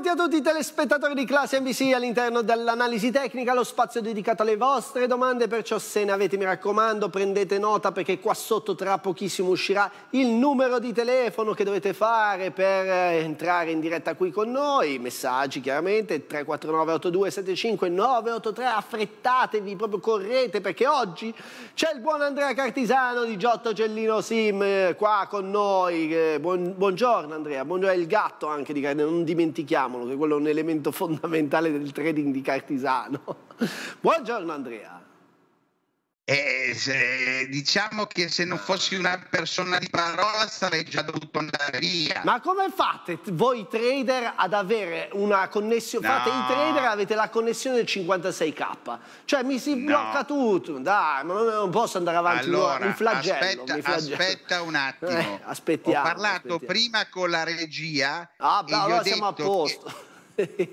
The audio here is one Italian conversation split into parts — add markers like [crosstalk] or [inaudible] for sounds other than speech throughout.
Benvenuti a tutti i telespettatori di classe NBC all'interno dell'analisi tecnica, lo spazio dedicato alle vostre domande, perciò se ne avete mi raccomando prendete nota perché qua sotto tra pochissimo uscirà il numero di telefono che dovete fare per eh, entrare in diretta qui con noi, messaggi chiaramente 349 8275 983, affrettatevi, proprio correte perché oggi c'è il buon Andrea Cartisano di Giotto Cellino Sim eh, qua con noi, eh, buongiorno Andrea, buongiorno, è il gatto anche di non dimentichiamo dimentichiamolo che quello è un elemento [laughs] fondamentale del trading di Cartisano. Buongiorno Andrea. Eh, se, diciamo che se non fossi una persona di parola sarei già dovuto andare via. Ma come fate voi trader ad avere una connessione? No. Fate i trader avete la connessione del 56k. Cioè mi si blocca no. tutto. Dai, ma non, non, posso andare avanti. Allora, mi flagello, aspetta, mi flagello. aspetta un attimo. Eh, aspettiamo. Ho parlato aspettiamo. prima con la regia. Ah, beh, allora siamo a posto. Che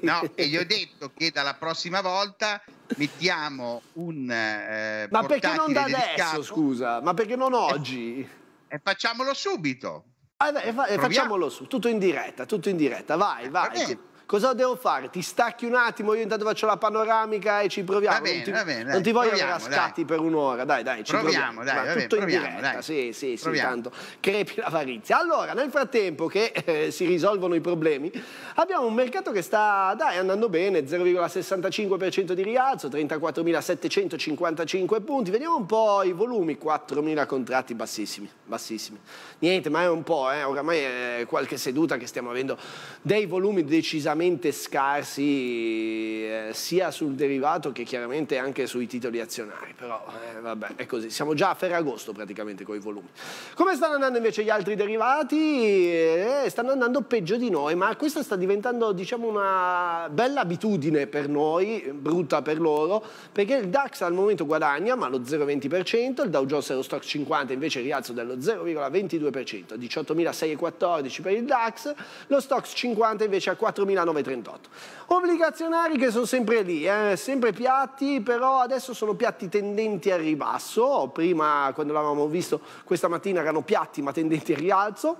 No, [laughs] e gli ho detto che dalla prossima volta mettiamo un eh, Ma perché non da adesso, scusa? Ma perché non eh, oggi? E, e facciamolo subito. Ah, e fa, e facciamolo su, tutto in diretta, tutto in diretta. Vai, eh, vai. Cosa devo fare? Ti stacchi un attimo, io intanto faccio la panoramica e ci proviamo. Va bene, non ti, va bene, non ti voglio proviamo, rascatti dai. per un'ora, dai, dai, ci proviamo. proviamo. Dai, va bene, tutto proviamo, in diretta, dai. sì, sì, sì, intanto crepi l'avarizia. Allora, nel frattempo che eh, si risolvono i problemi, abbiamo un mercato che sta, dai, andando bene, 0,65% di rialzo, 34.755 punti. Vediamo un po' i volumi, 4.000 contratti bassissimi, bassissimi niente, ma è un po', eh, oramai è qualche seduta che stiamo avendo dei volumi decisamente scarsi eh, sia sul derivato che chiaramente anche sui titoli azionari, però eh, vabbè, è così, siamo già a Ferragosto praticamente con i volumi. Come stanno andando invece gli altri derivati? Eh, stanno andando peggio di noi, ma questa sta diventando diciamo una bella abitudine per noi, brutta per loro, perché il DAX al momento guadagna ma lo 0,20%, il Dow Jones e lo Stock 50 invece rialzo dello 0,22%, 1,2%, 18.614 per il DAX, lo Stox 50 invece a 4.938. Obbligazionari che sono sempre lì, eh, sempre piatti, però adesso sono piatti tendenti al ribasso, prima quando l'avevamo visto questa mattina erano piatti ma tendenti al rialzo,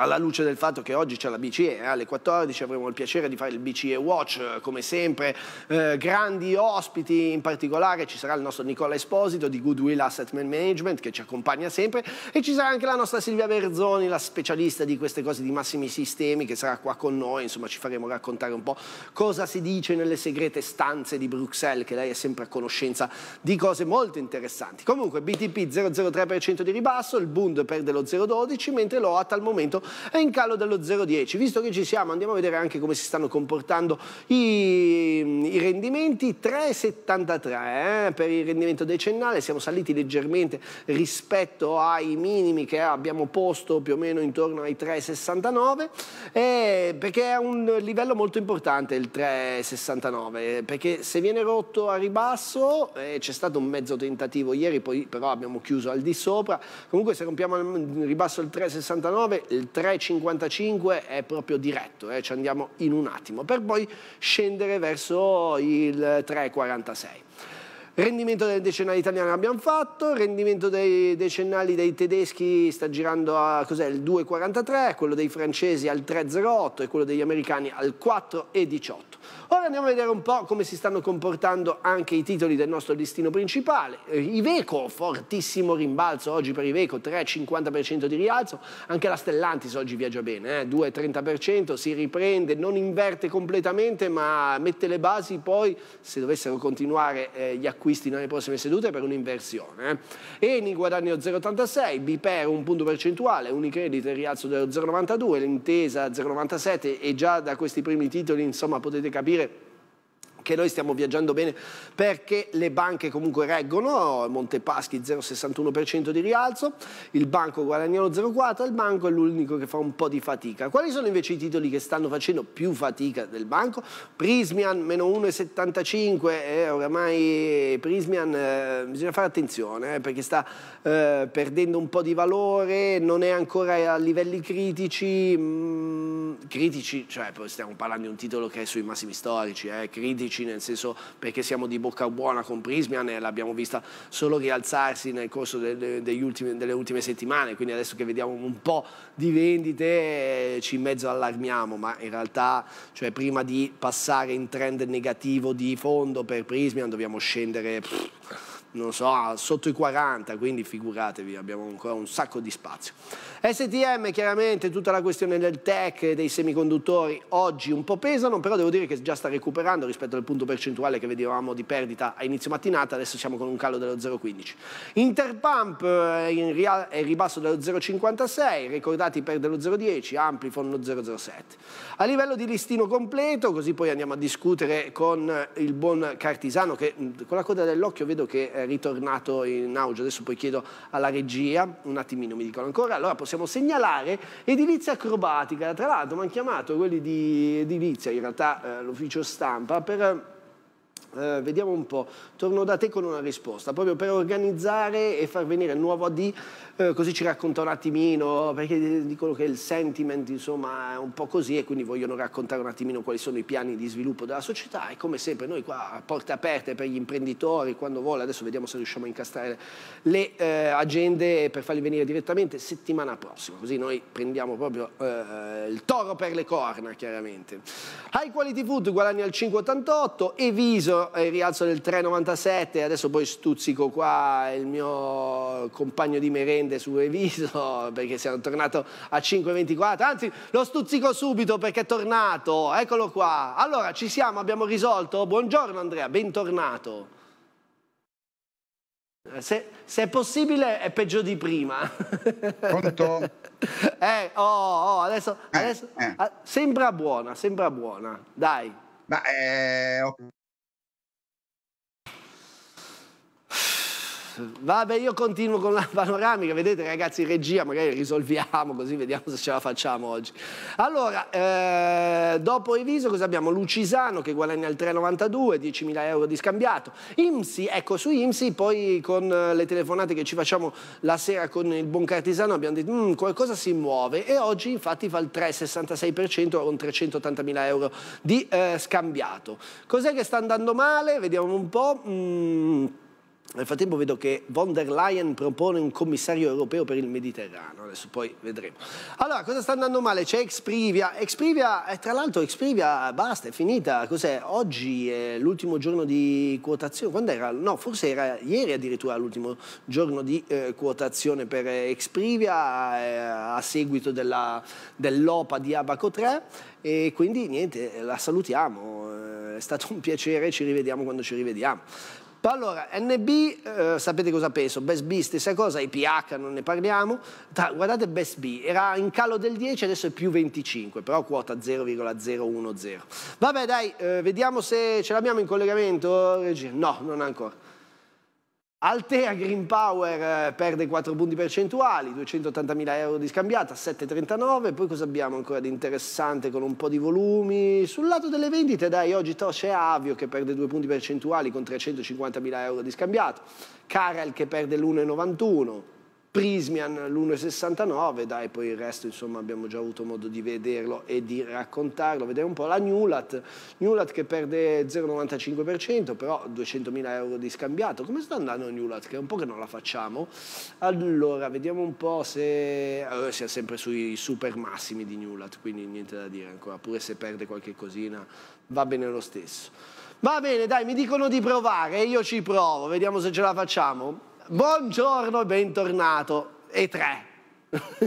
alla luce del fatto che oggi c'è la BCE, eh, alle 14 avremo il piacere di fare il BCE Watch, eh, come sempre, eh, grandi ospiti, in particolare ci sarà il nostro Nicola Esposito di Goodwill Asset Management che ci accompagna sempre e ci sarà anche la nostra Silvia Verzoni, la specialista di queste cose di massimi sistemi che sarà qua con noi, insomma ci faremo raccontare un po' cosa si dice nelle segrete stanze di Bruxelles, che lei è sempre a conoscenza di cose molto interessanti. Comunque BTP 0,03% di ribasso, il Bund perde lo 0,12 mentre l'OAT al momento è in calo dello 0,10. Visto che ci siamo, andiamo a vedere anche come si stanno comportando i, i rendimenti. 3,73 eh, per il rendimento decennale, siamo saliti leggermente rispetto ai minimi che abbiamo posto più o meno intorno ai 3,69, eh, perché è un livello molto importante il 3,69, perché se viene rotto a ribasso, eh, c'è stato un mezzo tentativo ieri, poi però abbiamo chiuso al di sopra, comunque se rompiamo il ribasso il 3,69, il 3,55 è proprio diretto, eh, ci andiamo in un attimo, per poi scendere verso il 3,46. Rendimento del decennale italiano abbiamo fatto, rendimento dei decennali dei tedeschi sta girando a il 2,43, quello dei francesi al 3,08 e quello degli americani al 4,18. Ora andiamo a vedere un po' come si stanno comportando anche i titoli del nostro listino principale. Eh, Iveco, fortissimo rimbalzo oggi per Iveco, 3,50% di rialzo. Anche la Stellantis oggi viaggia bene, eh? 2,30%, si riprende, non inverte completamente ma mette le basi poi, se dovessero continuare eh, gli acquisti nelle prossime sedute, per un'inversione. Eh? Eni guadagno 0,86, Biper un punto percentuale, Unicredit il rialzo dello 0,92, l'intesa 0,97 e già da questi primi titoli insomma potete capire capire perché noi stiamo viaggiando bene, perché le banche comunque reggono, Montepaschi 0,61% di rialzo, il banco guadagnano 0,4%, il banco è l'unico che fa un po' di fatica. Quali sono invece i titoli che stanno facendo più fatica del banco? Prismian meno 1,75%, eh, oramai Prismian eh, bisogna fare attenzione eh, perché sta eh, perdendo un po' di valore, non è ancora a livelli critici, mh, mm, critici, cioè stiamo parlando di un titolo che è sui massimi storici, eh, critici critici, nel senso perché siamo di bocca buona con Prismian e l'abbiamo vista solo rialzarsi nel corso de, de, ultimi, delle ultime settimane, quindi adesso che vediamo un po' di vendite eh, ci mezzo allarmiamo, ma in realtà cioè, prima di passare in trend negativo di fondo per Prismian dobbiamo scendere... Pff, non so, sotto i 40, quindi figuratevi, abbiamo ancora un sacco di spazio. STM chiaramente tutta la questione del tech, e dei semiconduttori oggi un po' pesano, però devo dire che già sta recuperando rispetto al punto percentuale che vedevamo di perdita a inizio mattinata, adesso siamo con un calo dello 0,15. Interpump eh, è in ribasso dello 0,56, ricordati perde lo 0,10, Amplifon lo 0,07. A livello di listino completo, così poi andiamo a discutere con il buon Cartisano che mm, con la coda dell'occhio vedo che è ritornato in auge, adesso poi chiedo alla regia, un attimino mi dicono ancora, allora possiamo possiamo segnalare edilizia acrobatica. Tra l'altro mi hanno chiamato quelli di edilizia, in realtà eh, l'ufficio stampa, per... Uh, vediamo un po', torno da te con una risposta, proprio per organizzare e far venire il nuovo AD eh, così ci racconta un attimino, perché dicono che il sentiment insomma è un po' così e quindi vogliono raccontare un attimino quali sono i piani di sviluppo della società e come sempre noi qua a porte aperte per gli imprenditori quando vuole, adesso vediamo se riusciamo a incastrare le eh, agende per farli venire direttamente settimana prossima, così noi prendiamo proprio eh, il toro per le corna chiaramente. High Quality Food guadagna il 5,88, Eviso eh, rialzo del 3,97, adesso poi stuzzico qua il mio compagno di merenda tende su Eviso [laughs] perché siamo tornato a 5.24, anzi lo stuzzico subito perché è tornato, eccolo qua. Allora ci siamo, abbiamo risolto, buongiorno Andrea, bentornato. Eh, se, se, è possibile è peggio di prima. [laughs] Pronto? eh, oh, oh, adesso, eh, adesso eh. Ah, sembra buona, sembra buona, dai. Ma ho eh, Vabbè, io continuo con la panoramica, vedete ragazzi regia, magari risolviamo così vediamo se ce la facciamo oggi. Allora, eh, dopo Eviso cosa abbiamo? Lucisano che guadagna il 3,92, 10.000 euro di scambiato. IMSI, ecco su IMSI poi con eh, le telefonate che ci facciamo la sera con il buon cartesano abbiamo detto mm, qualcosa si muove e oggi infatti fa il 3,66% con 380.000 euro di eh, scambiato. Cos'è che sta andando male? Vediamo un po'. Mm. Nel frattempo vedo che von der Leyen propone un commissario europeo per il Mediterraneo, adesso poi vedremo. Allora, cosa sta andando male? C'è Exprivia, Exprivia eh, tra l'altro Exprivia basta, è finita, cos'è? Oggi è l'ultimo giorno di quotazione, quando era? No, forse era ieri addirittura l'ultimo giorno di eh, quotazione per Exprivia eh, eh, a seguito dell'OPA di Abaco 3 e quindi niente, la salutiamo, eh, è stato un piacere, ci rivediamo quando ci rivediamo allora, NB, eh, sapete cosa penso, Best B stessa cosa, IPH non ne parliamo, Tra, guardate Best B, era in calo del 10, adesso è più 25, però quota 0,010. Vabbè dai, eh, vediamo se ce l'abbiamo in collegamento, No, non ancora. Altea Green Power eh, perde 4 punti percentuali, 280.000 euro di scambiata, 7,39. Poi cosa abbiamo ancora di interessante con un po' di volumi? Sul lato delle vendite, dai, oggi c'è Avio che perde 2 punti percentuali con 350.000 euro di scambiato, Karel che perde l'1,91, Prismian l'1,69, dai, poi il resto insomma abbiamo già avuto modo di vederlo e di raccontarlo. Vediamo un po' la Newlat, Newlat che perde 0,95%, però 200.000 euro di scambiato. Come sta andando Newlat? Che è un po' che non la facciamo. Allora, vediamo un po' se... Allora, siamo sempre sui super massimi di Newlat, quindi niente da dire ancora, pure se perde qualche cosina va bene lo stesso. Va bene, dai, mi dicono di provare, io ci provo, vediamo se ce la facciamo. Buongiorno, bentornato. E tre.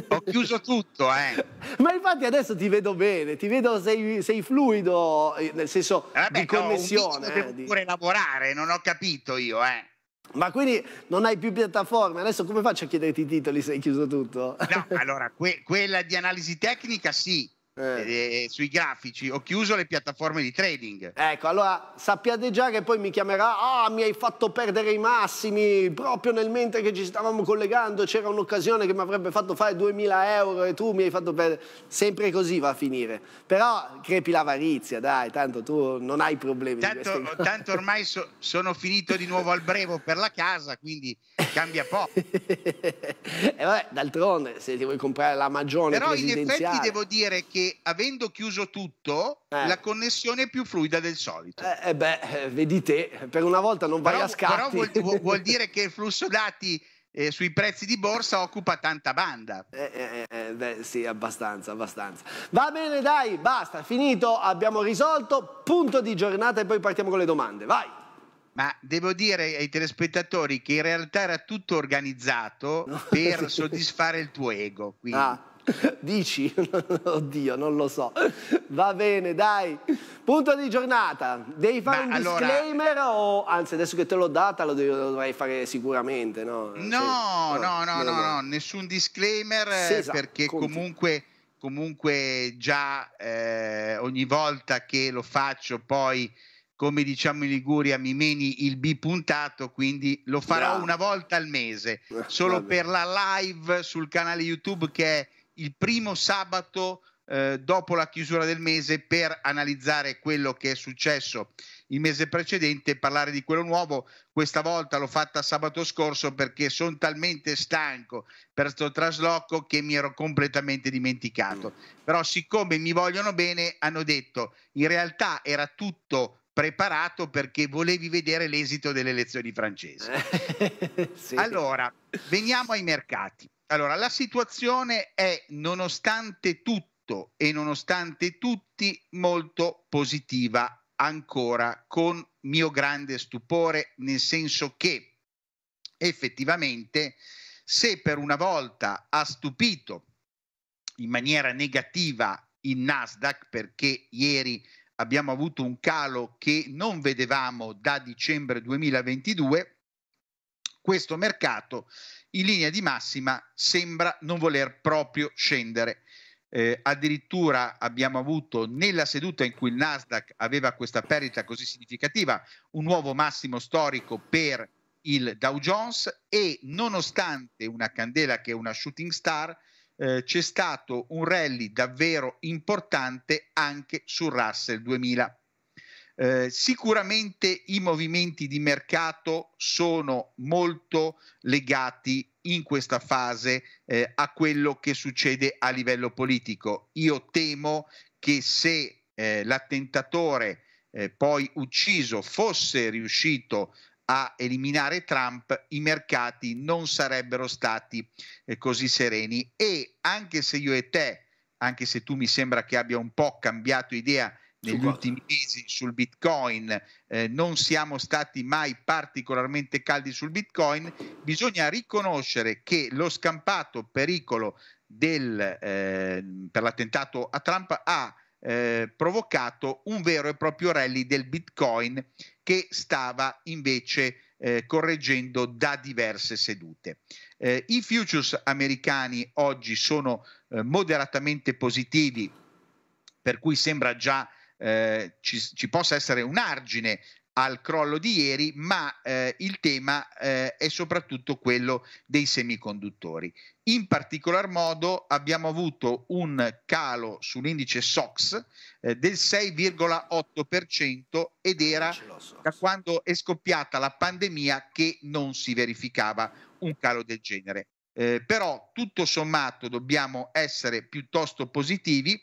Ho chiuso tutto, eh. [laughs] Ma infatti adesso ti vedo bene, ti vedo sei, sei fluido, eh, nel senso eh, vabbè, di connessione. No, eh, di... pure lavorare, non ho capito io, eh. Ma quindi non hai più piattaforme, adesso come faccio a chiederti i titoli se hai chiuso tutto? No, [laughs] allora, que quella di analisi tecnica sì, eh. sui grafici, ho chiuso le piattaforme di trading. Ecco, allora sappiate già che poi mi chiamerà, ah, oh, mi hai fatto perdere i massimi, proprio nel mentre che ci stavamo collegando c'era un'occasione che mi avrebbe fatto fare 2000 euro e tu mi hai fatto perdere. Sempre così va a finire. Però crepi l'avarizia, dai, tanto tu non hai problemi. Tanto, tanto ormai so, sono finito di nuovo al Brevo per la casa, quindi cambia poco. [laughs] e vabbè, d'altronde, se ti vuoi comprare la magione Però in effetti devo dire che avendo chiuso tutto eh. la connessione è più fluida del solito. Eh, eh beh, eh, vedi te, per una volta non vai però, a scatti. Però vuol, vuol [laughs] dire che il flusso dati eh, sui prezzi di borsa occupa tanta banda. Eh, eh, eh, beh, sì, abbastanza, abbastanza. Va bene, dai, basta, finito, abbiamo risolto, punto di giornata e poi partiamo con le domande, vai. Ma devo dire ai telespettatori che in realtà era tutto organizzato per [laughs] soddisfare il tuo ego. Quindi. Ah. [laughs] Dici? [laughs] Oddio, non lo so. Va bene, dai. Punto di giornata. Devi fare Ma un disclaimer allora... o... Anzi, adesso che te l'ho data lo, dovrei fare sicuramente, no? No, cioè, no, no, no, no, nessun disclaimer sì, eh, esatto, perché Conti. comunque comunque già eh, ogni volta che lo faccio poi come diciamo in Liguria mi meni il B puntato quindi lo farò Bravo. una volta al mese eh, solo Vabbè. per la live sul canale YouTube che è il primo sabato eh, dopo la chiusura del mese per analizzare quello che è successo il mese precedente e parlare di quello nuovo. Questa volta l'ho fatta sabato scorso perché sono talmente stanco per questo trasloco che mi ero completamente dimenticato. Mm. Però siccome mi vogliono bene hanno detto in realtà era tutto preparato perché volevi vedere l'esito delle elezioni francesi. [laughs] sì. Allora, veniamo ai mercati. Allora, la situazione è, nonostante tutto e nonostante tutti, molto positiva ancora, con mio grande stupore, nel senso che effettivamente se per una volta ha stupito in maniera negativa il Nasdaq, perché ieri abbiamo avuto un calo che non vedevamo da dicembre 2022, questo mercato in linea di massima sembra non voler proprio scendere. Eh, addirittura abbiamo avuto nella seduta in cui il Nasdaq aveva questa perdita così significativa un nuovo massimo storico per il Dow Jones e nonostante una candela che è una shooting star eh, c'è stato un rally davvero importante anche sul Russell 2000. Eh, sicuramente i movimenti di mercato sono molto legati in questa fase eh, a quello che succede a livello politico. Io temo che se eh, l'attentatore eh, poi ucciso fosse riuscito a eliminare Trump, i mercati non sarebbero stati eh, così sereni e anche se io e te, anche se tu mi sembra che abbia un po' cambiato idea, negli ultimi mesi sul Bitcoin, eh, non siamo stati mai particolarmente caldi sul Bitcoin, bisogna riconoscere che lo scampato pericolo del, eh, per l'attentato a Trump ha eh, provocato un vero e proprio rally del Bitcoin che stava invece eh, correggendo da diverse sedute. Eh, I futures americani oggi sono eh, moderatamente positivi, per cui sembra già eh, ci, ci, possa essere un argine al crollo di ieri, ma eh, il tema eh, è soprattutto quello dei semiconduttori. In particolar modo abbiamo avuto un calo sull'indice SOX eh, del 6,8% ed era da quando è scoppiata la pandemia che non si verificava un calo del genere. Eh, però tutto sommato dobbiamo essere piuttosto positivi.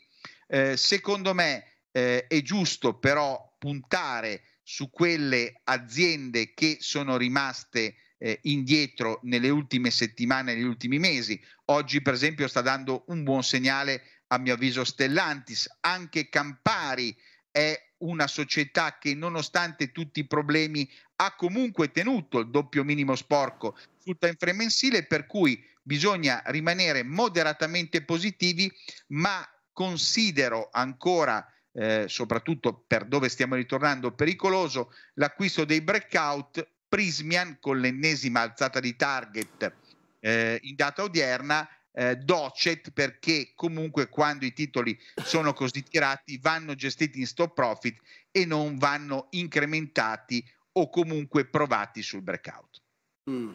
Eh, secondo me eh, è giusto però puntare su quelle aziende che sono rimaste eh, indietro nelle ultime settimane, negli ultimi mesi. Oggi per esempio sta dando un buon segnale a mio avviso Stellantis, anche Campari è una società che nonostante tutti i problemi ha comunque tenuto il doppio minimo sporco sul time frame mensile per cui bisogna rimanere moderatamente positivi ma considero ancora eh, soprattutto per dove stiamo ritornando, pericoloso l'acquisto dei breakout Prismian con l'ennesima alzata di target eh, in data odierna, eh, Docet perché comunque quando i titoli sono così tirati vanno gestiti in stop profit e non vanno incrementati o comunque provati sul breakout. Mm.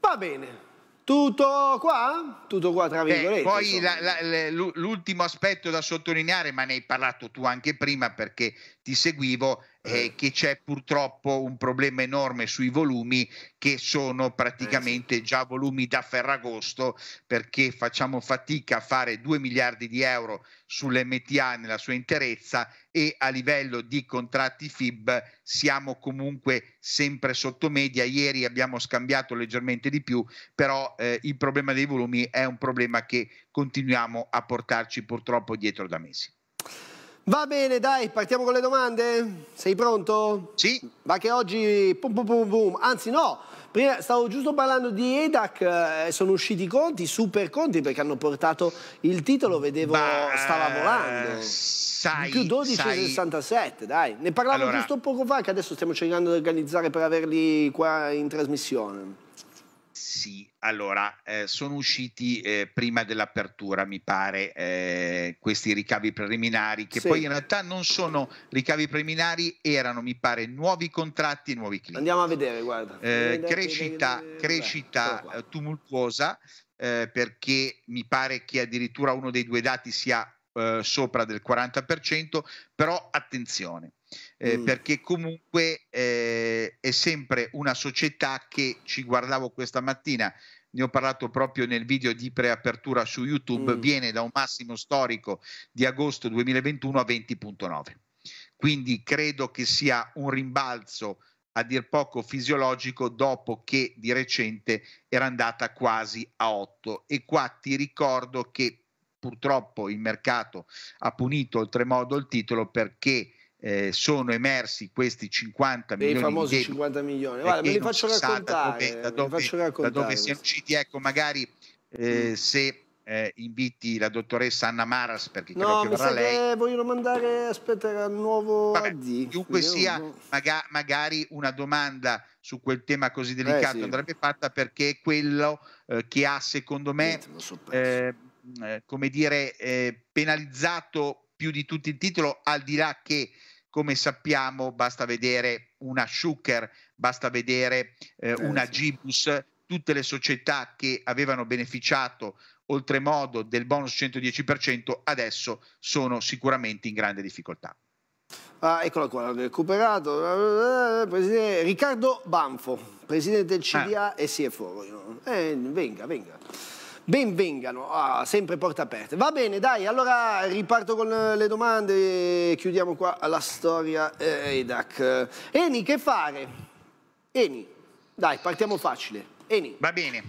Va bene, tutto qua? Tutto qua, tra eh, virgolette. Beh, poi la, la, l'ultimo aspetto da sottolineare, ma ne hai parlato tu anche prima perché ti seguivo, eh. eh, che c'è purtroppo un problema enorme sui volumi che sono eh, praticamente già volumi da Ferragosto perché facciamo fatica a fare 2 miliardi di euro sull'MTA nella sua interezza e a livello di contratti FIB siamo comunque sempre sotto media. Ieri abbiamo scambiato leggermente di più, però eh, il problema dei volumi è un problema che continuiamo a portarci purtroppo dietro da mesi. Va bene, dai, partiamo con le domande? Sei pronto? Sì. Va che oggi... Pum, pum, pum, pum. Anzi, no, Prima stavo giusto parlando di EDAC, eh, sono usciti i conti, super conti, perché hanno portato il titolo, vedevo, Ma, stava volando. Sai, più 12,67, dai. Ne parlavo allora, giusto poco fa, che adesso stiamo cercando di organizzare per averli qua in trasmissione. Sì, allora, eh, sono usciti eh, prima dell'apertura, mi pare, eh, questi ricavi preliminari, che sì. poi in realtà non sono ricavi preliminari, erano, mi pare, nuovi contratti e nuovi clienti. Andiamo a vedere, guarda. Eh, crescita, crescita Beh, tumultuosa, eh, perché mi pare che addirittura uno dei due dati sia eh, sopra del 40%, però attenzione, eh, mm. perché comunque eh, è sempre una società che ci guardavo questa mattina, ne ho parlato proprio nel video di preapertura su YouTube, mm. viene da un massimo storico di agosto 2021 a 20.9. Quindi credo che sia un rimbalzo a dir poco fisiologico dopo che di recente era andata quasi a 8 e qua ti ricordo che purtroppo il mercato ha punito oltremodo il titolo perché eh, sono emersi questi 50 Dei milioni. I famosi 50 milioni. Guarda, me li faccio raccontare. Da dove, da dove, faccio raccontare. Da dove siamo usciti, ecco, magari eh, mm. se eh, inviti la dottoressa Anna Maras perché no, credo che verrà lei. Che vogliono mandare aspetta al nuovo Vabbè, AD. Chiunque sia, non... maga- magari una domanda su quel tema così eh, delicato eh, sì. andrebbe fatta perché è quello eh, che ha, secondo me, eh, come dire, eh, penalizzato più di tutti il titolo, al di là che come sappiamo basta vedere una Schucker, basta vedere eh, eh una Gibus, tutte le società che avevano beneficiato oltremodo del bonus 110% adesso sono sicuramente in grande difficoltà. Ah, eccolo qua, l'ho recuperato. Riccardo Banfo, presidente del CDA ah. e CFO. Eh, venga, venga ben vengano, ah, sempre porte aperte. Va bene, dai, allora riparto con le domande e chiudiamo qua la storia eh, EDAC. Eni, che fare? Eni, dai, partiamo facile. Eni. Va bene.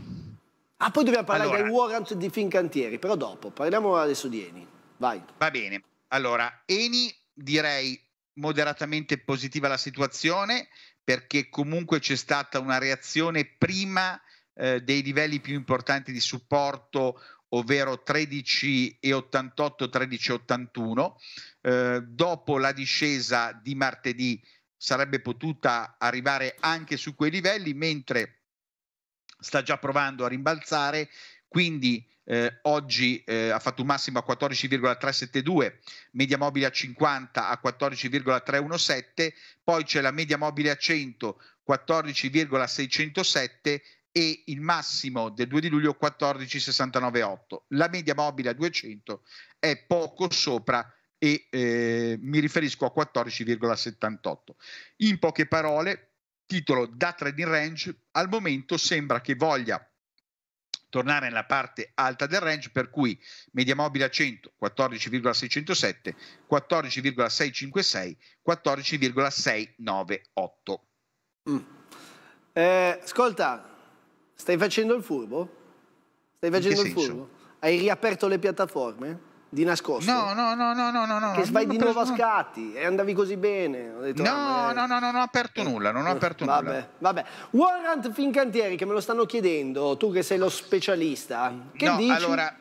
Ah, poi dobbiamo parlare allora, del warrant di Fincantieri, però dopo, parliamo adesso di Eni. Vai. Va bene. Allora, Eni direi moderatamente positiva la situazione perché comunque c'è stata una reazione prima eh, dei livelli più importanti di supporto, ovvero 13 e 88, 13 e 81. Eh, dopo la discesa di martedì sarebbe potuta arrivare anche su quei livelli, mentre sta già provando a rimbalzare, quindi eh, oggi eh, ha fatto un massimo a 14,372, media mobile a 50 a 14,317, poi c'è la media mobile a 100 14,607 e il massimo del 2 di luglio 14,69,8. La media mobile a 200 è poco sopra e eh, mi riferisco a 14,78. In poche parole, titolo da trading range, al momento sembra che voglia tornare nella parte alta del range, per cui media mobile a 100, 14,607, 14,656, 14,698. Mm. Eh, ascolta, Stai facendo il furbo? Stai facendo il furbo? Hai riaperto le piattaforme? Di nascosto? No, no, no, no, no, no. Che fai di nuovo a scatti e andavi così bene. Detto, no, ah, no, no, no, non ho aperto nulla, non ho aperto vabbè, nulla. Vabbè, Warrant Fincantieri, che me lo stanno chiedendo, tu che sei lo specialista. Che no, dici? allora,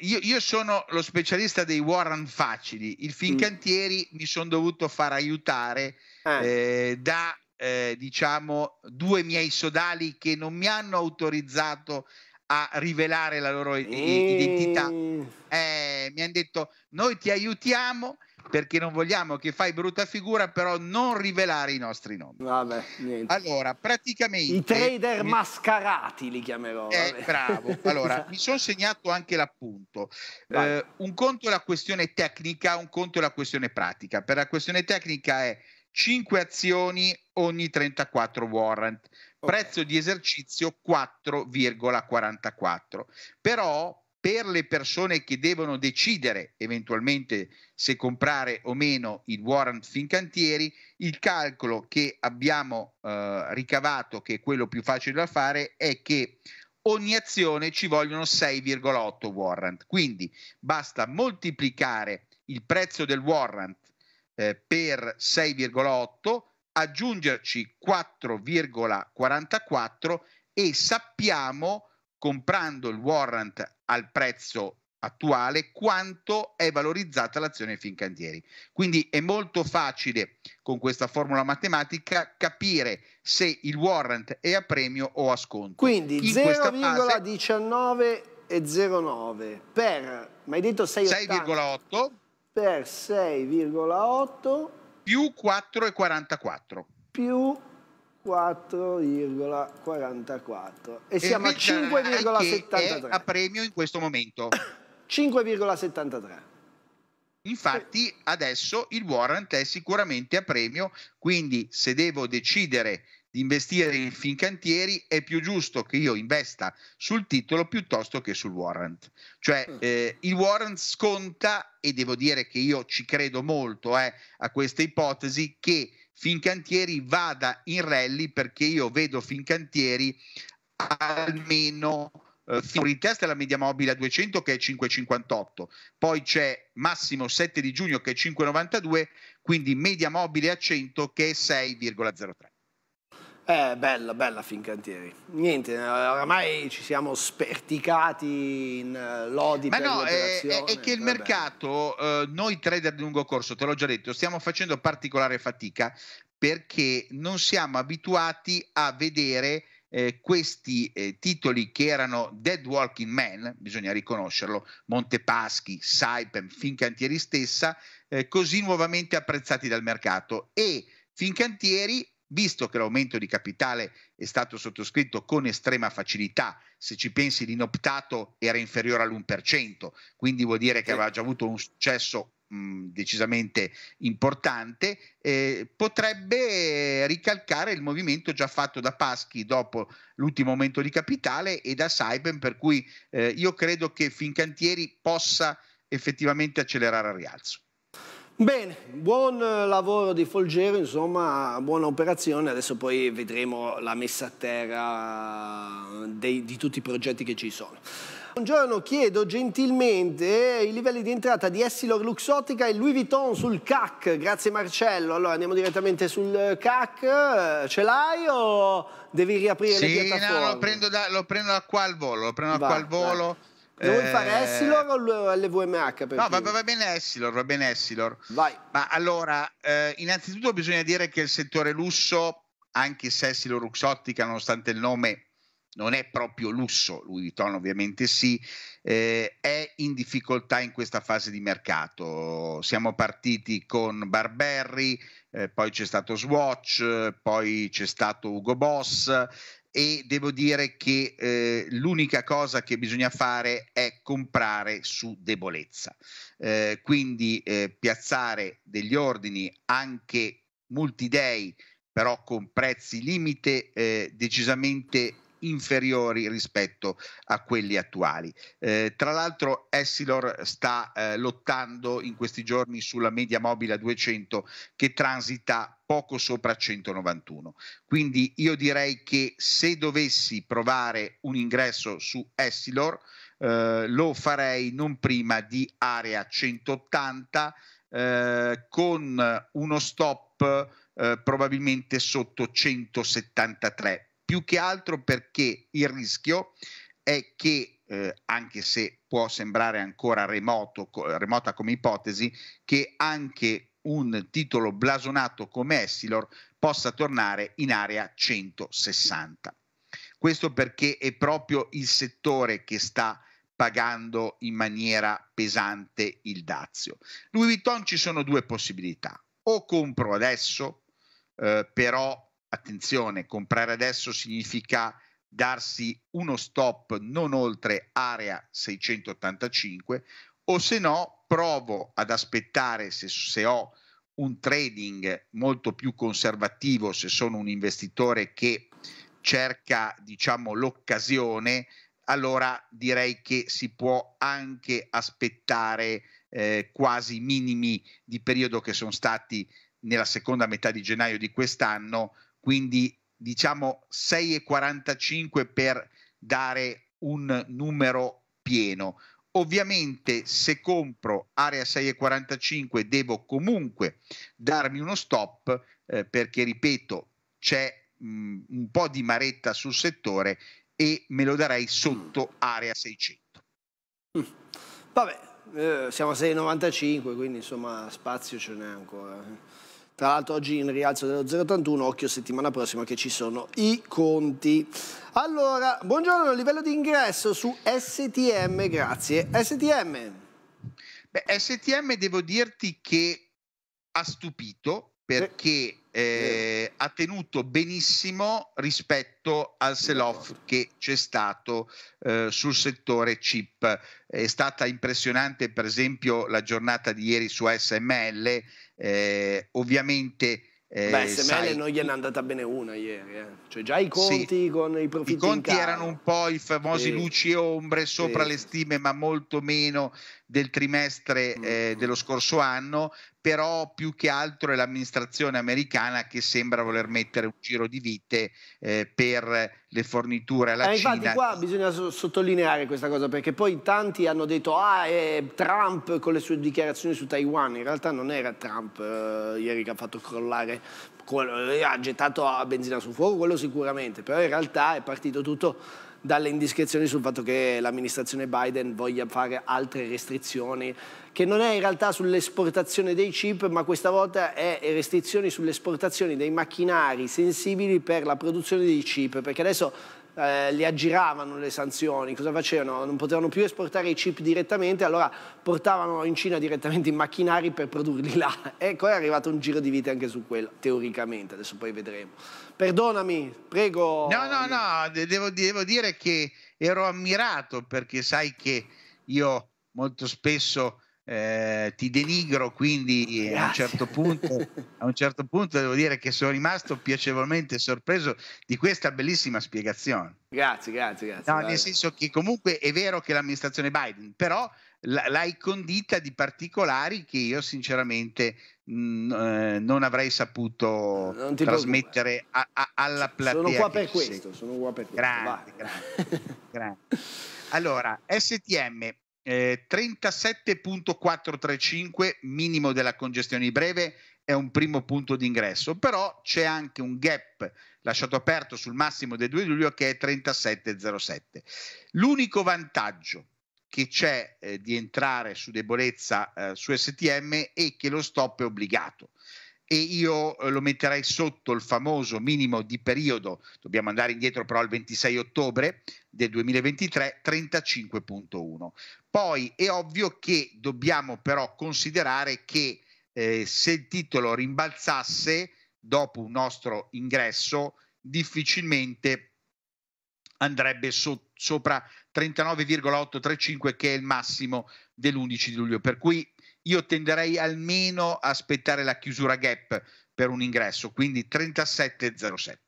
io, io, sono lo specialista dei Warrant facili. Il mm. Fincantieri mm. mi sono dovuto far aiutare eh. Eh, da eh, diciamo, due miei sodali che non mi hanno autorizzato a rivelare la loro i- identità. Eh, eh mi hanno detto, noi ti aiutiamo perché non vogliamo che fai brutta figura, però non rivelare i nostri nomi. Vabbè, niente. Allora, praticamente... I trader mi... mascarati li chiamerò. Eh, bravo. Allora, [laughs] mi sono segnato anche l'appunto. Eh, un conto è la questione tecnica, un conto è la questione pratica. Per la questione tecnica è 5 azioni ogni 34 warrant, prezzo okay. di esercizio 4,44. Però per le persone che devono decidere eventualmente se comprare o meno il warrant Fincantieri, il calcolo che abbiamo eh, ricavato, che è quello più facile da fare, è che ogni azione ci vogliono 6,8 warrant. Quindi basta moltiplicare il prezzo del warrant eh, per 6,8, aggiungerci 4,44 e sappiamo, comprando il warrant al prezzo attuale, quanto è valorizzata l'azione Fincantieri. Quindi è molto facile con questa formula matematica capire se il warrant è a premio o a sconto. Quindi 0,19 e 0,9 per, ma hai detto 6,8? per 6,8 più 4,44 più 4,44 e, e siamo a 5,73 a premio in questo momento 5,73 [coughs] infatti eh. adesso il warrant è sicuramente a premio quindi se devo decidere di investire in Fincantieri, è più giusto che io investa sul titolo piuttosto che sul warrant. Cioè mm. eh, il warrant sconta, e devo dire che io ci credo molto eh, a questa ipotesi, che Fincantieri vada in rally perché io vedo Fincantieri almeno eh, fuori testa la media mobile a 200 che è 5,58, poi c'è massimo 7 di giugno che è 5,92, quindi media mobile a 100 che è 6,03. Eh, bella, bella Fincantieri. Niente, eh, oramai ci siamo sperticati in eh, lodi Ma no, è, è, che il Vabbè. mercato, eh, noi trader di lungo corso, te l'ho già detto, stiamo facendo particolare fatica perché non siamo abituati a vedere eh, questi eh, titoli che erano Dead Walking Man, bisogna riconoscerlo, Montepaschi, Saipem, Fincantieri stessa, eh, così nuovamente apprezzati dal mercato. E Fincantieri visto che l'aumento di capitale è stato sottoscritto con estrema facilità, se ci pensi l'inoptato era inferiore all'1%, quindi vuol dire che aveva già avuto un successo decisamente importante, eh, potrebbe ricalcare il movimento già fatto da Paschi dopo l'ultimo aumento di capitale e da Saipen, per cui eh, io credo che Fincantieri possa effettivamente accelerare al rialzo. Bene, buon eh, lavoro di Folgero, insomma, buona operazione. Adesso poi vedremo la messa a terra eh, dei, di tutti i progetti che ci sono. Buongiorno, chiedo gentilmente eh, i livelli di entrata di Essilor Luxottica e Louis Vuitton sul CAC. Grazie Marcello. Allora andiamo direttamente sul CAC. Ce l'hai o devi riaprire sì, le piattaforme? Sì, no, lo prendo, da, lo prendo da qua al volo, lo prendo da Va, qua al volo. Dai. Vuoi fare eh. Essilor o LVMH? No, va, va, bene Essilor, va bene Essilor. Vai. Ma allora, eh, innanzitutto bisogna dire che il settore lusso, anche se Essilor Ruxottica, nonostante il nome non è proprio lusso, Louis Vuitton ovviamente sì, eh, è in difficoltà in questa fase di mercato. Siamo partiti con Barberry, eh, poi c'è stato Swatch, poi c'è stato Ugo Boss, e devo dire che eh, l'unica cosa che bisogna fare è comprare su debolezza, eh, quindi eh, piazzare degli ordini anche multi-day però con prezzi limite eh, decisamente inferiori rispetto a quelli attuali. Eh, tra l'altro Essilor sta eh, lottando in questi giorni sulla media mobile a 200 che transita poco sopra 191. Quindi io direi che se dovessi provare un ingresso su Essilor eh, lo farei non prima di area 180 eh, con uno stop eh, probabilmente sotto 173 più che altro perché il rischio è che, eh, anche se può sembrare ancora remoto, co- remota come ipotesi, che anche un titolo blasonato come Essilor possa tornare in area 160. Questo perché è proprio il settore che sta pagando in maniera pesante il dazio. Louis Vuitton ci sono due possibilità. O compro adesso, eh, però attenzione, comprare adesso significa darsi uno stop non oltre area 685 o se no provo ad aspettare se, se ho un trading molto più conservativo, se sono un investitore che cerca diciamo l'occasione, allora direi che si può anche aspettare eh, quasi minimi di periodo che sono stati nella seconda metà di gennaio di quest'anno quindi diciamo 6,45 per dare un numero pieno. Ovviamente se compro area 6,45 devo comunque darmi uno stop eh, perché ripeto c'è mh, mm, un po' di maretta sul settore e me lo darei sotto mm. area 600. Mm. Vabbè, eh, siamo a 6,95 quindi insomma spazio ce n'è ancora. Eh. Tra l'altro oggi in rialzo dello 0,81, occhio settimana prossima che ci sono i conti. Allora, buongiorno, livello di ingresso su STM, grazie. STM. Beh, STM devo dirti che ha stupito perché eh. eh ha tenuto benissimo rispetto al sell-off che c'è stato eh, sul settore chip. È stata impressionante per esempio la giornata di ieri su SML eh, ovviamente... Eh, Beh, Semele sai, non è andata bene una ieri, eh. cioè già i conti sì, con i profitti. I conti erano un po' i famosi sì, luci e ombre sopra sì, le stime, ma molto meno del trimestre mm, eh, mm. dello scorso anno, però più che altro è l'amministrazione americana che sembra voler mettere un giro di vite eh, per le forniture alla eh, Cina. Infatti qua bisogna so- sottolineare questa cosa perché poi tanti hanno detto ah è Trump con le sue dichiarazioni su Taiwan, in realtà non era Trump eh, ieri che ha fatto crollare eh, ha gettato benzina sul fuoco, quello sicuramente, però in realtà è partito tutto dalle indiscrezioni sul fatto che l'amministrazione Biden voglia fare altre restrizioni, che non è in realtà sull'esportazione dei chip, ma questa volta è restrizioni sull'esportazione dei macchinari sensibili per la produzione dei chip, perché adesso eh, le aggiravano le sanzioni, cosa facevano? Non potevano più esportare i chip direttamente, allora portavano in Cina direttamente i macchinari per produrli là. [laughs] Ecco, è arrivato un giro di vite anche su quello, teoricamente, adesso poi vedremo. Perdonami, prego. No, no, no, devo, devo dire che ero ammirato perché sai che io molto spesso eh, ti denigro, quindi eh, a un, certo punto, [laughs] a un, certo punto, devo dire che sono rimasto piacevolmente sorpreso di questa bellissima spiegazione. Grazie, grazie, grazie. No, nel senso che comunque è vero che l'amministrazione Biden, però l'hai condita di particolari che io sinceramente mh, mm, eh, non avrei saputo non trasmettere a, a, alla platea. Sono qua per questo, sei. sono qua per questo. grazie, grazie. [laughs] Allora, STM, 37.435 eh, minimo della congestione breve è un primo punto d'ingresso, però c'è anche un gap lasciato aperto sul massimo del 2 luglio che è 37.07. L'unico vantaggio che c'è eh, di entrare su debolezza eh, su STM è che lo stop è obbligato e io eh, lo metterei sotto il famoso minimo di periodo, dobbiamo andare indietro però al 26 ottobre del 2023, 35.1. Poi è ovvio che dobbiamo però considerare che eh, se il titolo rimbalzasse dopo un nostro ingresso, difficilmente andrebbe so, sopra 39,835 che è il massimo dell'11 di luglio. Per cui io tenderei almeno a aspettare la chiusura gap per un ingresso, quindi 37,07.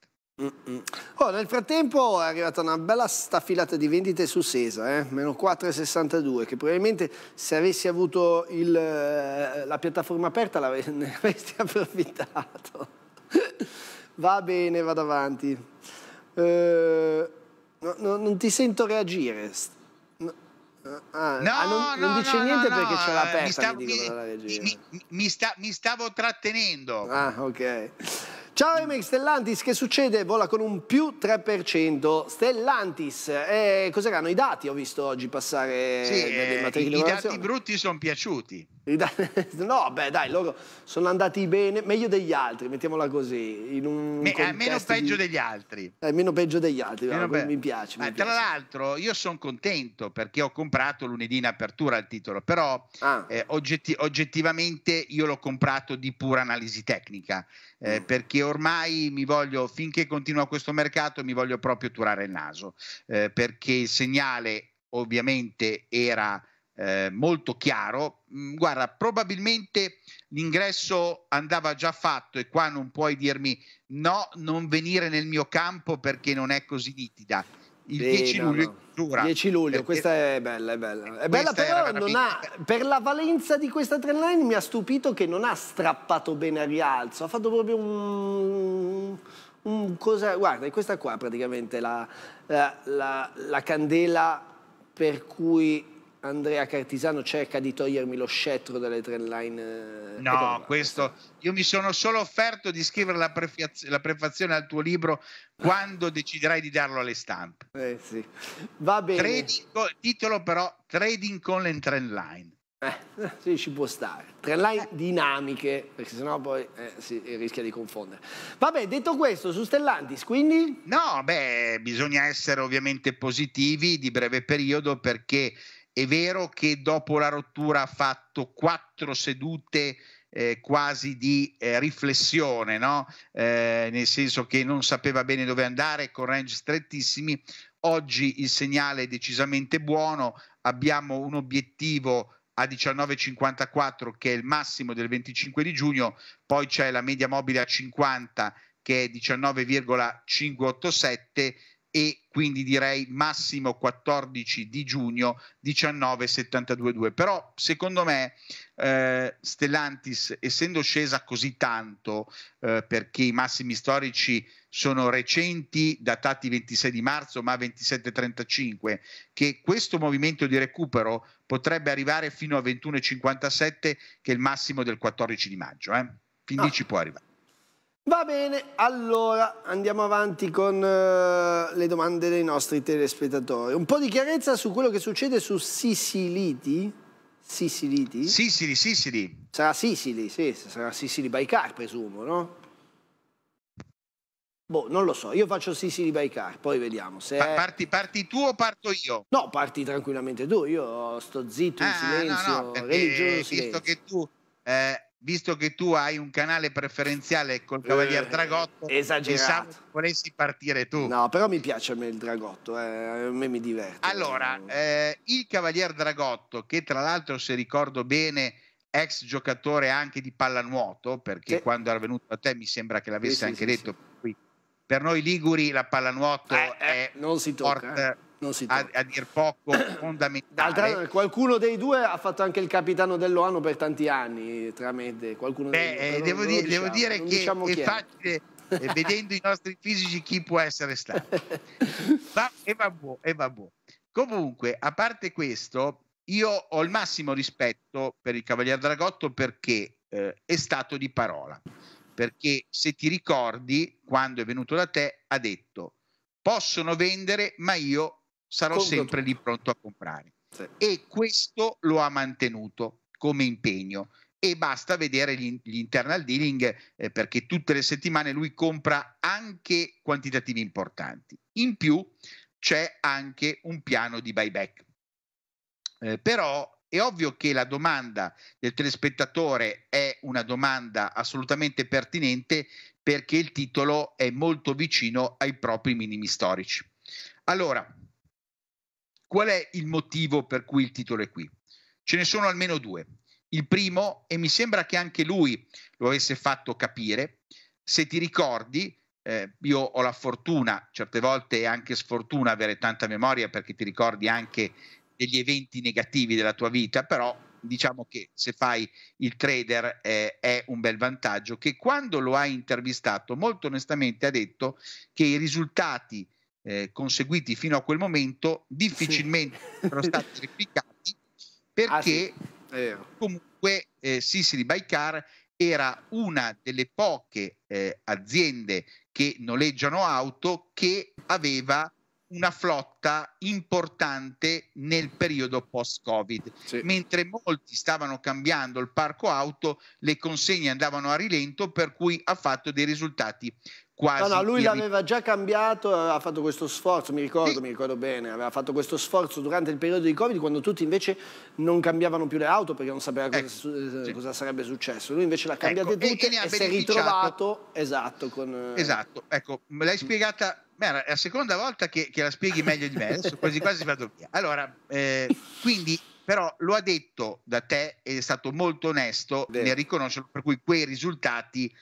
Oh, nel frattempo è arrivata una bella staffilata di vendite su Sesa, eh? meno 4,62, che probabilmente se avessi avuto il, eh, la piattaforma aperta [laughs] ne avresti approfittato. [laughs] Va bene, vado avanti. Eh... No, no, non ti sento reagire. No, eh, ah, no, ah, non, non dice niente perché ce l'ha eh, aperta. Mi stavo, mi, mi, sta, mi stavo trattenendo. Ah, ok. Ciao Emex Stellantis, che succede? Vola con un più 3%. Stellantis, eh, cos'erano i dati? Ho visto oggi passare sì, delle eh, i, dati brutti sono piaciuti. [laughs] No, beh, dai, loro sono andati bene, meglio degli altri, mettiamola così. Me, eh, meno peggio di... degli altri. Eh, meno peggio degli altri, meno pe... mi piace. Mi eh, tra l'altro, io sono contento perché ho comprato lunedì in apertura il titolo, però ah. eh, oggetti oggettivamente io l'ho comprato di pura analisi tecnica, eh, mm. perché ormai mi voglio, finché continua questo mercato, mi voglio proprio turare il naso, eh, perché il segnale ovviamente era eh, molto chiaro. Mm, guarda, probabilmente l'ingresso andava già fatto e qua non puoi dirmi no, non venire nel mio campo perché non è così nitida il sì, 10 luglio. No, no. 10 luglio, perché questa è bella, è bella. È bella però ha, per la valenza di questa trendline mi ha stupito che non ha strappato bene a rialzo, ha fatto proprio un... un cosa, guarda, è questa qua praticamente la, la, la, la candela per cui Andrea Cartisano cerca di togliermi lo scettro delle tre line. Eh, no, questo io mi sono solo offerto di scrivere la, prefaz- la prefazione al tuo libro quando deciderai di darlo alle stampe. Eh sì. Va bene. Trading, titolo però Trading con le trend line. Eh, sì, ci può stare. Tre line dinamiche, perché sennò poi eh, si rischia di confondere. Vabbè, detto questo, su Stellantis, quindi? No, beh, bisogna essere ovviamente positivi di breve periodo perché è vero che dopo la rottura ha fatto quattro sedute eh, quasi di eh, riflessione, no? eh, nel senso che non sapeva bene dove andare con range strettissimi. Oggi il segnale è decisamente buono, abbiamo un obiettivo a 19,54 che è il massimo del 25 di giugno, poi c'è la media mobile a 50 che è 19,587 e quindi direi massimo 14 di giugno 19,72. Però secondo me eh, Stellantis, essendo scesa così tanto, eh, perché i massimi storici sono recenti, datati 26 di marzo ma 27-35, che questo movimento di recupero potrebbe arrivare fino a 21,57, che è il massimo del 14 di maggio. Eh? Fin lì no. ci può arrivare. Va bene, allora andiamo avanti con uh, le domande dei nostri telespettatori. Un po' di chiarezza su quello che succede su Sisiliti? Sisiliti? Sisili, Sisili. Sarà Sisili, sì, sarà Sisili by car, presumo, no? Boh, non lo so, io faccio Sisili by car, poi vediamo se... Pa parti, parti, tu o parto io? No, parti tranquillamente tu, io sto zitto in ah, silenzio, no, no, perché, silenzio. Visto che tu... Eh, visto che tu hai un canale preferenziale col eh, Cavalier Dragotto, esagerato. Pensavo diciamo volessi partire tu. No, però mi piace a me il Dragotto, eh, a me mi diverte. Allora, eh, il Cavalier Dragotto, che tra l'altro, se ricordo bene, ex giocatore anche di pallanuoto, perché sì. quando era venuto a te mi sembra che l'avesse sì, anche sì, detto, per noi liguri la pallanuoto eh, eh è non si tocca. Sport, eh a, a, dir poco [coughs] fondamentale. qualcuno dei due ha fatto anche il capitano dell'ONU per tanti anni, tramite qualcuno Beh, dei due. Eh, devo, di, non devo diciamo, dire che diciamo è, è facile, eh, [laughs] vedendo i nostri fisici, chi può essere stato. [laughs] Va, e va buono, e va buono. Comunque, a parte questo, io ho il massimo rispetto per il Cavalier Dragotto perché eh, è stato di parola. Perché se ti ricordi, quando è venuto da te, ha detto possono vendere, ma io sarò Con sempre tutto. lì pronto a comprare. Sì. E questo lo ha mantenuto come impegno e basta vedere gli, gli internal dealing eh, perché tutte le settimane lui compra anche quantitativi importanti. In più c'è anche un piano di buyback. Eh, però è ovvio che la domanda del telespettatore è una domanda assolutamente pertinente perché il titolo è molto vicino ai propri minimi storici. Allora, Qual è il motivo per cui il titolo è qui? Ce ne sono almeno due. Il primo, e mi sembra che anche lui lo avesse fatto capire, se ti ricordi, eh, io ho la fortuna, certe volte anche sfortuna avere tanta memoria perché ti ricordi anche degli eventi negativi della tua vita, però diciamo che se fai il trader eh, è un bel vantaggio, che quando lo hai intervistato molto onestamente ha detto che i risultati eh, conseguiti fino a quel momento difficilmente sì. sono stati [laughs] replicati perché ah, sì. comunque eh, Sicily by Car era una delle poche eh, aziende che noleggiano auto che aveva una flotta importante nel periodo post-Covid. Sì. Mentre molti stavano cambiando il parco auto, le consegne andavano a rilento, per cui ha fatto dei risultati quasi... No, no, lui l'aveva già cambiato, aveva eh, fatto questo sforzo, mi ricordo, sì. mi ricordo bene, aveva fatto questo sforzo durante il periodo di Covid quando tutti invece non cambiavano più le auto perché non sapeva ecco, cosa, eh, sì. cosa, sarebbe successo. Lui invece l'ha ecco, cambiato ecco, tutte e, e, e si è ritrovato, esatto, con... Eh, esatto, ecco, l'hai spiegata... Beh, è la seconda volta che, che la spieghi meglio di me, adesso quasi quasi vado via. Allora, eh, quindi però lo ha detto da te ed è stato molto onesto Vero. nel riconoscerlo, per cui quei risultati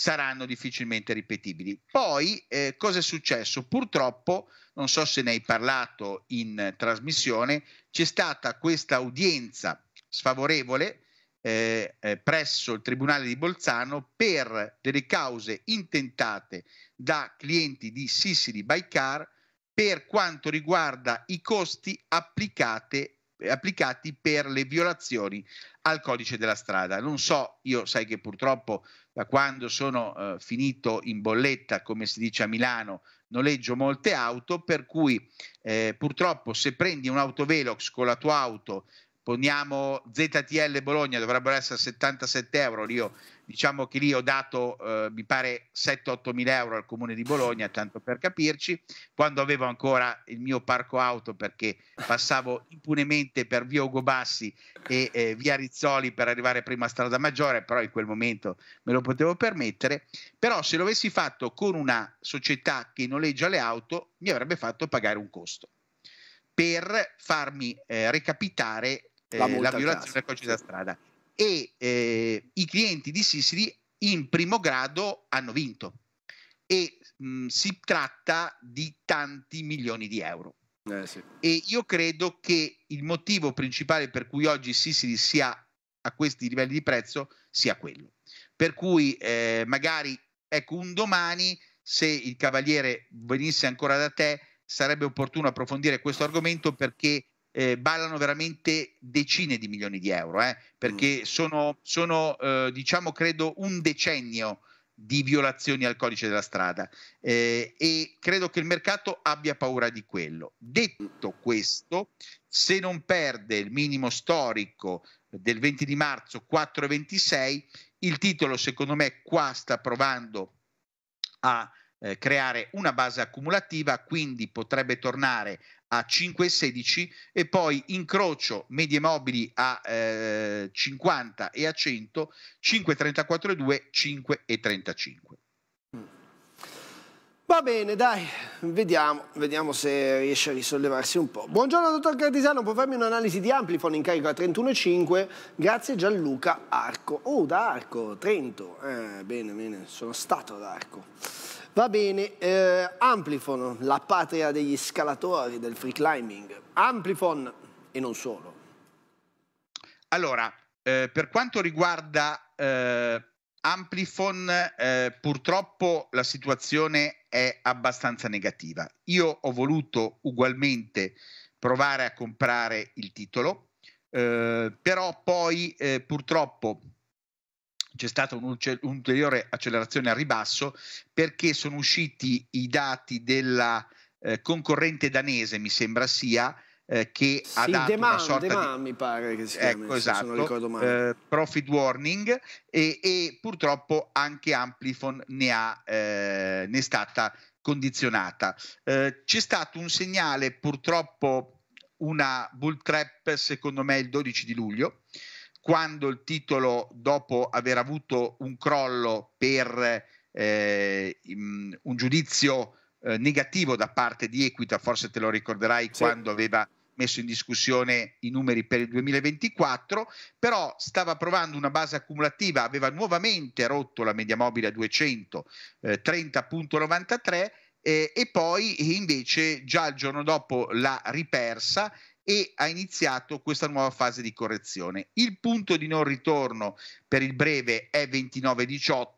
saranno difficilmente ripetibili. Poi eh, cosa è successo? Purtroppo, non so se ne hai parlato in trasmissione, c'è stata questa udienza sfavorevole eh, eh, presso il Tribunale di Bolzano per delle cause intentate da clienti di Sicily by Car per quanto riguarda i costi applicate, applicati per le violazioni al codice della strada. Non so, io sai che purtroppo da quando sono eh, finito in bolletta, come si dice a Milano, noleggio molte auto, per cui eh, purtroppo se prendi un'auto Velox con la tua auto poniamo ZTL Bologna dovrebbero essere 77 euro, io diciamo che lì ho dato eh, mi pare 7-8 mila euro al comune di Bologna, tanto per capirci, quando avevo ancora il mio parco auto perché passavo impunemente per via Ugo Bassi e eh, via Rizzoli per arrivare prima a Strada Maggiore, però in quel momento me lo potevo permettere, però se lo avessi fatto con una società che noleggia le auto mi avrebbe fatto pagare un costo per farmi eh, recapitare la, eh, la violazione del codice della strada. E eh, i clienti di Sicily in primo grado hanno vinto e mh, si tratta di tanti milioni di euro. Eh, sì. E io credo che il motivo principale per cui oggi Sicily sia a questi livelli di prezzo sia quello. Per cui eh, magari, ecco, un domani, se il cavaliere venisse ancora da te, sarebbe opportuno approfondire questo argomento perché eh, ballano veramente decine di milioni di euro, eh, perché mm. sono, sono eh, diciamo, credo, un decennio di violazioni al codice della strada eh, e credo che il mercato abbia paura di quello. Detto questo, se non perde il minimo storico del 20 di marzo 4,26, il titolo secondo me qua sta provando a eh, creare una base accumulativa, quindi potrebbe tornare a 5,16 e poi incrocio medie mobili a eh, 50 e a 100, 5,34,2, 5,35. Va bene, dai, vediamo, vediamo se riesce a risollevarsi un po'. Buongiorno, dottor Cartisano, può farmi un'analisi di Amplifon in carico a 31,5? Grazie Gianluca Arco. Oh, da Arco, Trento. Eh, bene, bene, sono stato ad Arco. Va bene, eh, Amplifon, la patria degli scalatori, del free climbing. Amplifon e non solo. Allora, eh, per quanto riguarda eh, Amplifon, eh, purtroppo la situazione è abbastanza negativa. Io ho voluto ugualmente provare a comprare il titolo, eh, però poi eh, purtroppo c'è stata un'ulteriore accelerazione a ribasso perché sono usciti i dati della eh, concorrente danese, mi sembra sia, eh, che ha dato demand, una sorta demand, di... mi pare che si chiami, ecco, esatto, non eh, profit warning e, e, purtroppo anche Amplifon ne, ha, eh, ne è stata condizionata. Eh, c'è stato un segnale, purtroppo una bull trap, secondo me il 12 di luglio, quando il titolo, dopo aver avuto un crollo per eh, un giudizio eh, negativo da parte di Equita, forse te lo ricorderai sì. quando aveva messo in discussione i numeri per il 2024, però stava provando una base accumulativa, aveva nuovamente rotto la media mobile a 230.93 eh, eh, e poi invece già il giorno dopo l'ha ripersa e ha iniziato questa nuova fase di correzione. Il punto di non ritorno per il breve è 29,18,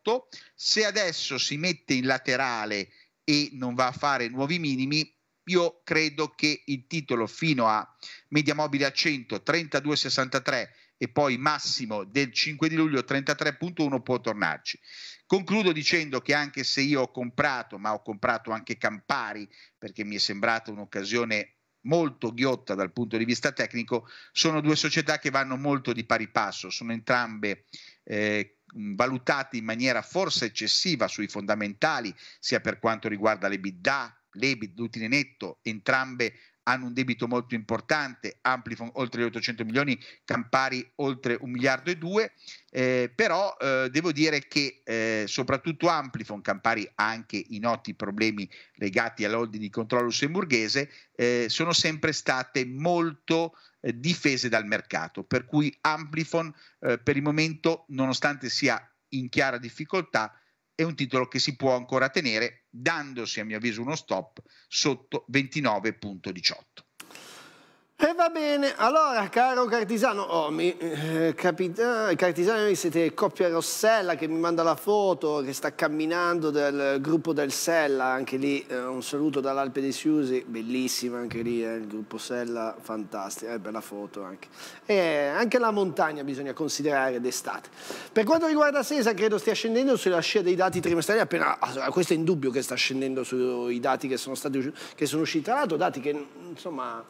se adesso si mette in laterale e non va a fare nuovi minimi, io credo che il titolo fino a media mobile a 100, 32,63 e poi massimo del 5 di luglio 33.1 può tornarci. Concludo dicendo che anche se io ho comprato, ma ho comprato anche Campari perché mi è sembrata un'occasione molto ghiotta dal punto di vista tecnico, sono due società che vanno molto di pari passo, sono entrambe eh, valutate in maniera forse eccessiva sui fondamentali, sia per quanto riguarda le l'EBITDA, l'EBIT, l'utile netto, entrambe hanno un debito molto importante, Amplifon oltre 800 milioni, Campari oltre un miliardo e due, eh, però eh, devo dire che eh, soprattutto Amplifon, Campari ha anche i noti problemi legati all'holding di controllo lussemburghese, eh, sono sempre state molto eh, difese dal mercato, per cui Amplifon eh, per il momento, nonostante sia in chiara difficoltà, è un titolo che si può ancora tenere dandosi a mio avviso uno stop sotto 29.18. E eh, va bene, allora caro Cartisano, oh, mi, eh, capita, Cartisano siete coppia Rossella che mi manda la foto, che sta camminando del gruppo del Sella, anche lì eh, un saluto dall'Alpe dei Siusi, bellissima anche lì, eh, il gruppo Sella, fantastica, eh, bella foto anche. E anche la montagna bisogna considerare d'estate. Per quanto riguarda Sesa, credo stia scendendo sulla scia dei dati trimestrali, appena, questo è indubbio che sta scendendo sui dati che sono, stati, che sono usciti, tra l'altro dati che insomma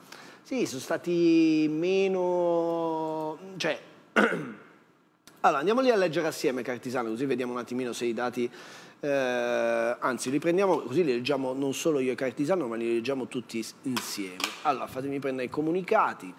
sì, sono stati meno... Cioè... [clears throat] allora, andiamo a leggere assieme Cartisano, così vediamo un attimino se i dati... Eh, anzi, li prendiamo, così li leggiamo non solo io e Cartisano, ma li leggiamo tutti insieme. Allora, fatemi prendere i comunicati.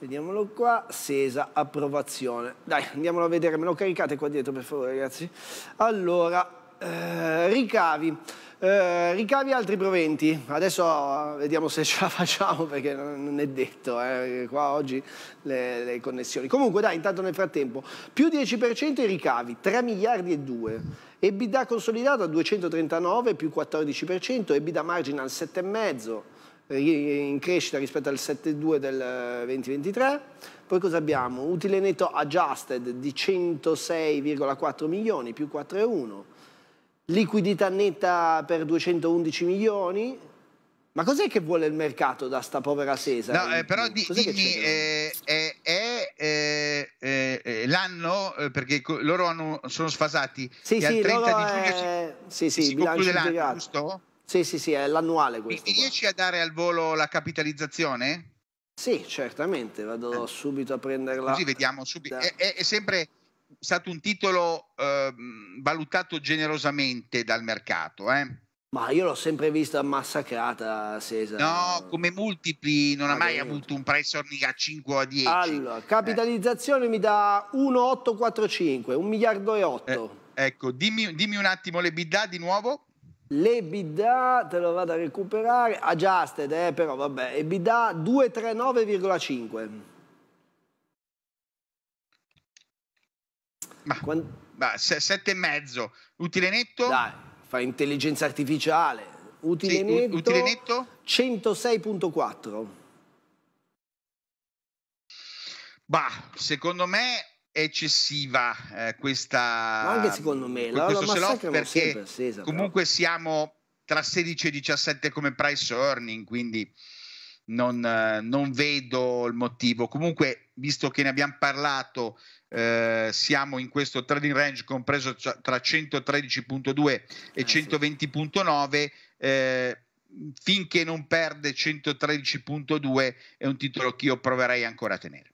Vediamolo qua, Sesa, approvazione. Dai, andiamolo a vedere, me lo caricate qua dietro per favore ragazzi. Allora, eh, ricavi. Eh, ricavi altri proventi. Adesso eh, vediamo se ce la [laughs] facciamo perché non è detto, eh, qua oggi le, le, connessioni. Comunque dai, intanto nel frattempo, più 10% i ricavi, 3 miliardi e 2. EBITDA consolidata 239 più 14%, EBITDA al 7,5 in crescita rispetto al 7,2 del 2023. Poi cosa abbiamo? Utile netto adjusted di 106,4 milioni più 4,1 liquidità netta per 211 milioni. Ma cos'è che vuole il mercato da sta povera Sesa? No, eh, però di, dimmi, eh, eh, è, eh, eh, eh l'anno, perché loro hanno, sono sfasati, sì, sì, al 30 di giugno è... si, sì, sì, si conclude l'anno, giusto? Sì, sì, sì, è l'annuale questo. Mi riesci a dare al volo la capitalizzazione? Sì, certamente, vado subito a prenderla. Così vediamo subito. Da... È, è, è sempre stato un titolo eh, valutato generosamente dal mercato. Eh. Ma io l'ho sempre vista massacrata Cesare. No, come multipli non ha mai avuto un prezzo a 5 o a 10. Allora, capitalizzazione eh. mi dà 1,845, 1 miliardo e 8. Eh, ecco, dimmi, dimmi, un attimo le bidà di nuovo. Le bidà, te lo vado a recuperare, adjusted, eh, però vabbè, e bidà 239,5. Ma, Quando... ma se, sette e mezzo. Utile netto? Dai, fa intelligenza artificiale. Utile, sì, netto, utile netto? 106.4. Bah, secondo me è eccessiva eh, questa... Ma anche secondo me, la, questo la perché assesa, comunque però. siamo tra 16 e 17 come price earning, quindi non, eh, non, vedo il motivo. Comunque, visto che ne abbiamo parlato, eh, siamo in questo trading range compreso tra 113.2 e 120.9. Eh, eh, finché non perde 113.2 è un titolo che io proverei ancora a tenere.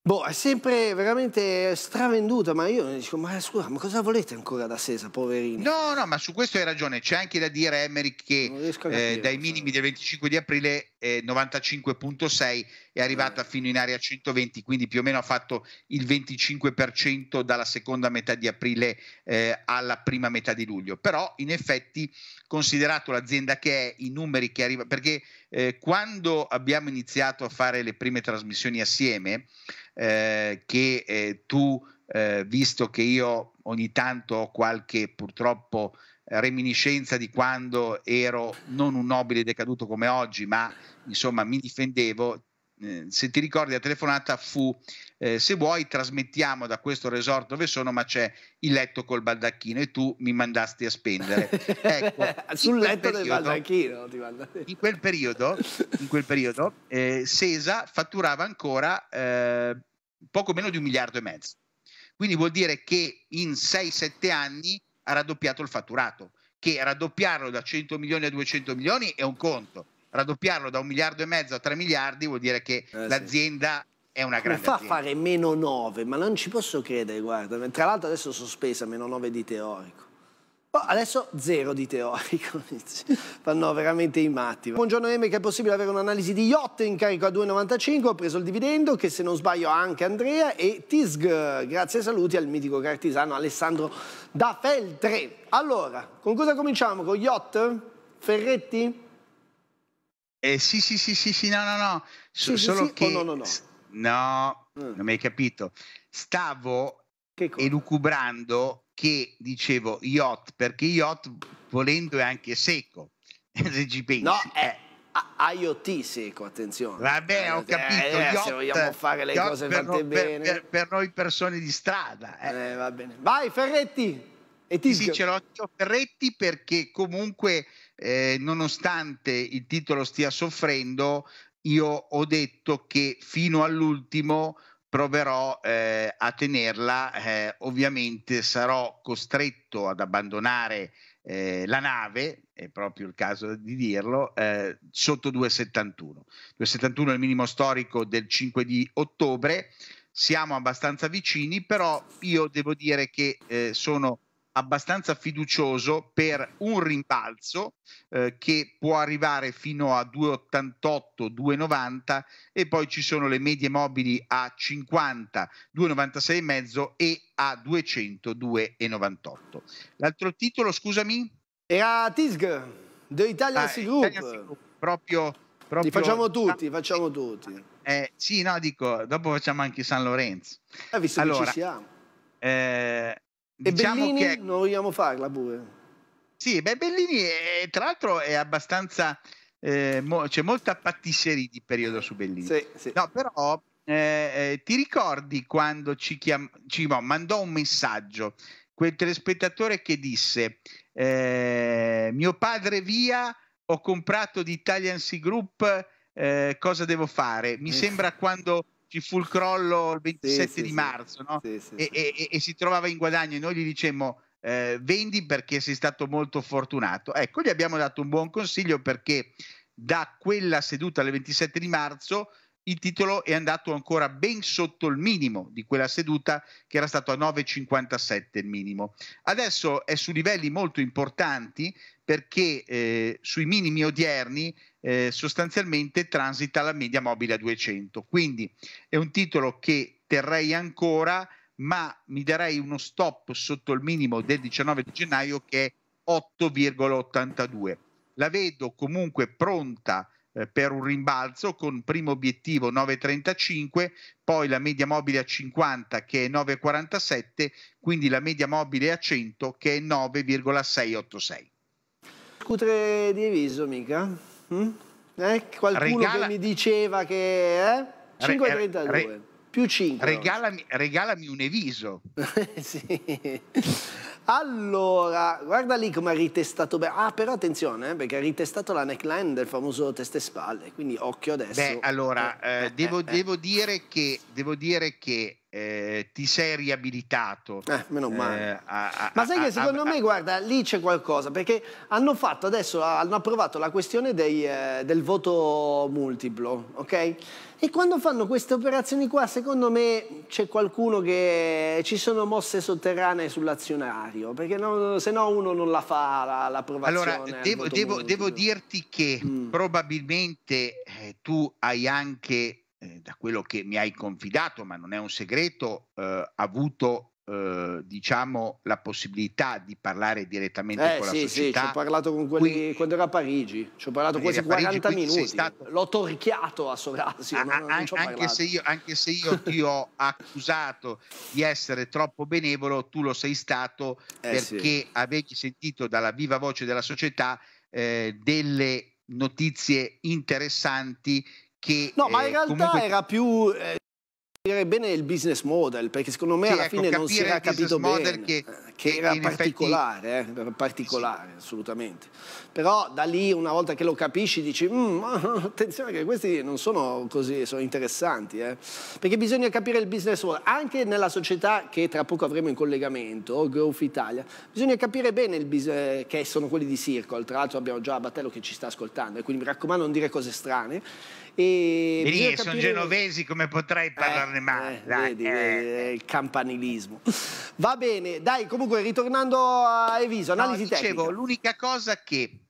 Boh, è sempre veramente stravenduta, ma io dico, ma scusa, ma cosa volete ancora da Sesa, poverino? No, no, ma su questo hai ragione, c'è anche da dire, Emery, che eh, dai minimi del 25 di aprile 95.6, è arrivata mm. fino in area 120, quindi più o meno ha fatto il 25% dalla seconda metà di aprile eh, alla prima metà di luglio. Però in effetti, considerato l'azienda che è, i numeri che arrivano, perché eh, quando abbiamo iniziato a fare le prime trasmissioni assieme, eh, che eh, tu, eh, visto che io ogni tanto ho qualche purtroppo reminiscenza di quando ero non un nobile decaduto come oggi, ma insomma mi difendevo. Eh, se ti ricordi la telefonata fu eh, se vuoi trasmettiamo da questo resort dove sono ma c'è il letto col baldacchino e tu mi mandasti a spendere [laughs] ecco, sul letto periodo, del baldacchino ti in quel periodo, in quel periodo eh, Sesa fatturava ancora eh, poco meno di un miliardo e mezzo quindi vuol dire che in 6-7 anni ha raddoppiato il fatturato, che raddoppiarlo da 100 milioni a 200 milioni è un conto, raddoppiarlo da un miliardo e mezzo a 3 miliardi vuol dire che eh, l'azienda sì è una grande Mi fa azienda. fare meno 9, ma non ci posso credere, guarda. Tra l'altro adesso sospesa, meno 9 di teorico. Boh, adesso zero di teorico, [laughs] fanno veramente i matti. Buongiorno Eme, che è possibile avere un'analisi di yacht in carico a 2,95, ho preso il dividendo, che se non sbaglio ha anche Andrea e Tisg, grazie e saluti al mitico cartisano Alessandro da Feltre. Allora, con cosa cominciamo? Con yacht? Ferretti? Eh, sì, sì, sì, sì, sì, no, no, no. So, sì, solo sì, che... Oh, no, no, no. No, mm. non mi hai capito. Stavo elucubrando che dicevo yacht, perché yacht volendo è anche secco, [laughs] se ci pensi. No, è IoT secco, attenzione. Vabbè, eh, ho eh, capito. Eh, yacht, se vogliamo fare le cose fatte no, bene. Per, per, noi persone di strada. Eh. Eh, va bene. Vai Ferretti! E ti sì, ce l'ho Ferretti perché comunque eh, nonostante il titolo stia soffrendo, io ho detto che fino all'ultimo proverò eh, a tenerla, eh, ovviamente sarò costretto ad abbandonare eh, la nave, è proprio il caso di dirlo, eh, sotto 2,71. 2,71 è il minimo storico del 5 di ottobre, siamo abbastanza vicini, però io devo dire che eh, sono abbastanza fiducioso per un rimbalzo eh, che può arrivare fino a 2,88, 2,90 e poi ci sono le medie mobili a 50, 2,96 e a 202,98. L'altro titolo, scusami? Era TISG, dell'Italia ah, Sea Group. Proprio, proprio... Li facciamo tutti, ah, facciamo tutti. Eh, sì, no, dico, dopo facciamo anche San Lorenzo. Eh, visto allora, che ci siamo. Eh, Diciamo Bellini che... non vogliamo farla pure. Sì, beh, Bellini è, eh, tra l'altro è abbastanza... Eh, mo, c'è molta pattisserie di periodo su Bellini. Sì, sì. No, però eh, eh, ti ricordi quando ci, chiam- ci no, mandò un messaggio quel telespettatore che disse eh, mio padre via ho comprato di Italian Sea Group eh, cosa devo fare mi ecco. sembra quando ci fu il crollo il 27 sì, di sì, marzo no? sì, e, e, e, si trovava in guadagno e noi gli dicemmo eh, vendi perché sei stato molto fortunato. Ecco, gli abbiamo dato un buon consiglio perché da quella seduta alle 27 di marzo il titolo è andato ancora ben sotto il minimo di quella seduta che era stato a 9,57 il minimo. Adesso è su livelli molto importanti perché eh, sui minimi odierni eh, sostanzialmente transita la media mobile a 200. Quindi è un titolo che terrei ancora, ma mi darei uno stop sotto il minimo del 19 di gennaio che è 8,82. La vedo comunque pronta eh, per un rimbalzo con primo obiettivo 9,35, poi la media mobile a 50 che è 9,47, quindi la media mobile a 100 che è 9,686. Scutere di Eviso mica? Mm? Eh, qualcuno Regala... che mi diceva che... Eh? 5,32. Re... Re... più 5. Regalami, regalami un Eviso. [laughs] sì. Allora, guarda lì come ha ritestato bene. Ah, però attenzione, eh, perché ha ritestato la neckline del famoso testa e spalle, quindi occhio adesso. Beh, allora, eh, eh, devo, eh, eh, eh. devo, dire che, devo dire che eh, ti sei riabilitato. Eh, meno male. Eh, a, a, Ma sai che secondo a, me, guarda, lì c'è qualcosa, perché hanno fatto adesso, hanno approvato la questione dei, eh, del voto multiplo, ok? E quando fanno queste operazioni qua, secondo me c'è qualcuno che ci sono mosse sotterranee sull'azionario, perché no, se no uno non la fa la, l'approvazione. Allora, devo, devo, devo dirti che mm. probabilmente eh, tu hai anche eh, da quello che mi hai confidato, ma non è un segreto, eh, avuto eh, diciamo la possibilità di parlare direttamente eh, con sì, la società. Sì, ci ho parlato con quelli quindi, quando era a Parigi, ci ho parlato quasi Parigi, 40 minuti, stato... l'ho torchiato a Sovrasio, a, non, non anche, se io, anche se io ti ho [laughs] accusato di essere troppo benevolo, tu lo sei stato eh, perché sì. avevi sentito dalla viva voce della società eh, delle notizie interessanti che... No, ma in eh, realtà comunque... era più... Eh, capire bene il business model perché secondo me sì, alla ecco, fine non si era capito bene eh, che, che era particolare, effetti... eh, era particolare sì. assolutamente però da lì una volta che lo capisci dici mm, [laughs] attenzione che questi non sono così sono interessanti eh. perché bisogna capire il business model anche nella società che tra poco avremo in collegamento Growth Italia bisogna capire bene il business eh, che sono quelli di Circle tra l'altro abbiamo già Battello che ci sta ascoltando e quindi mi raccomando non dire cose strane e Lì, sono genovesi, come potrei parlarne eh, male? Eh, vedi, eh. il campanilismo. [laughs] Va bene, dai, comunque ritornando a Eviso, analisi no, dicevo, L'unica cosa che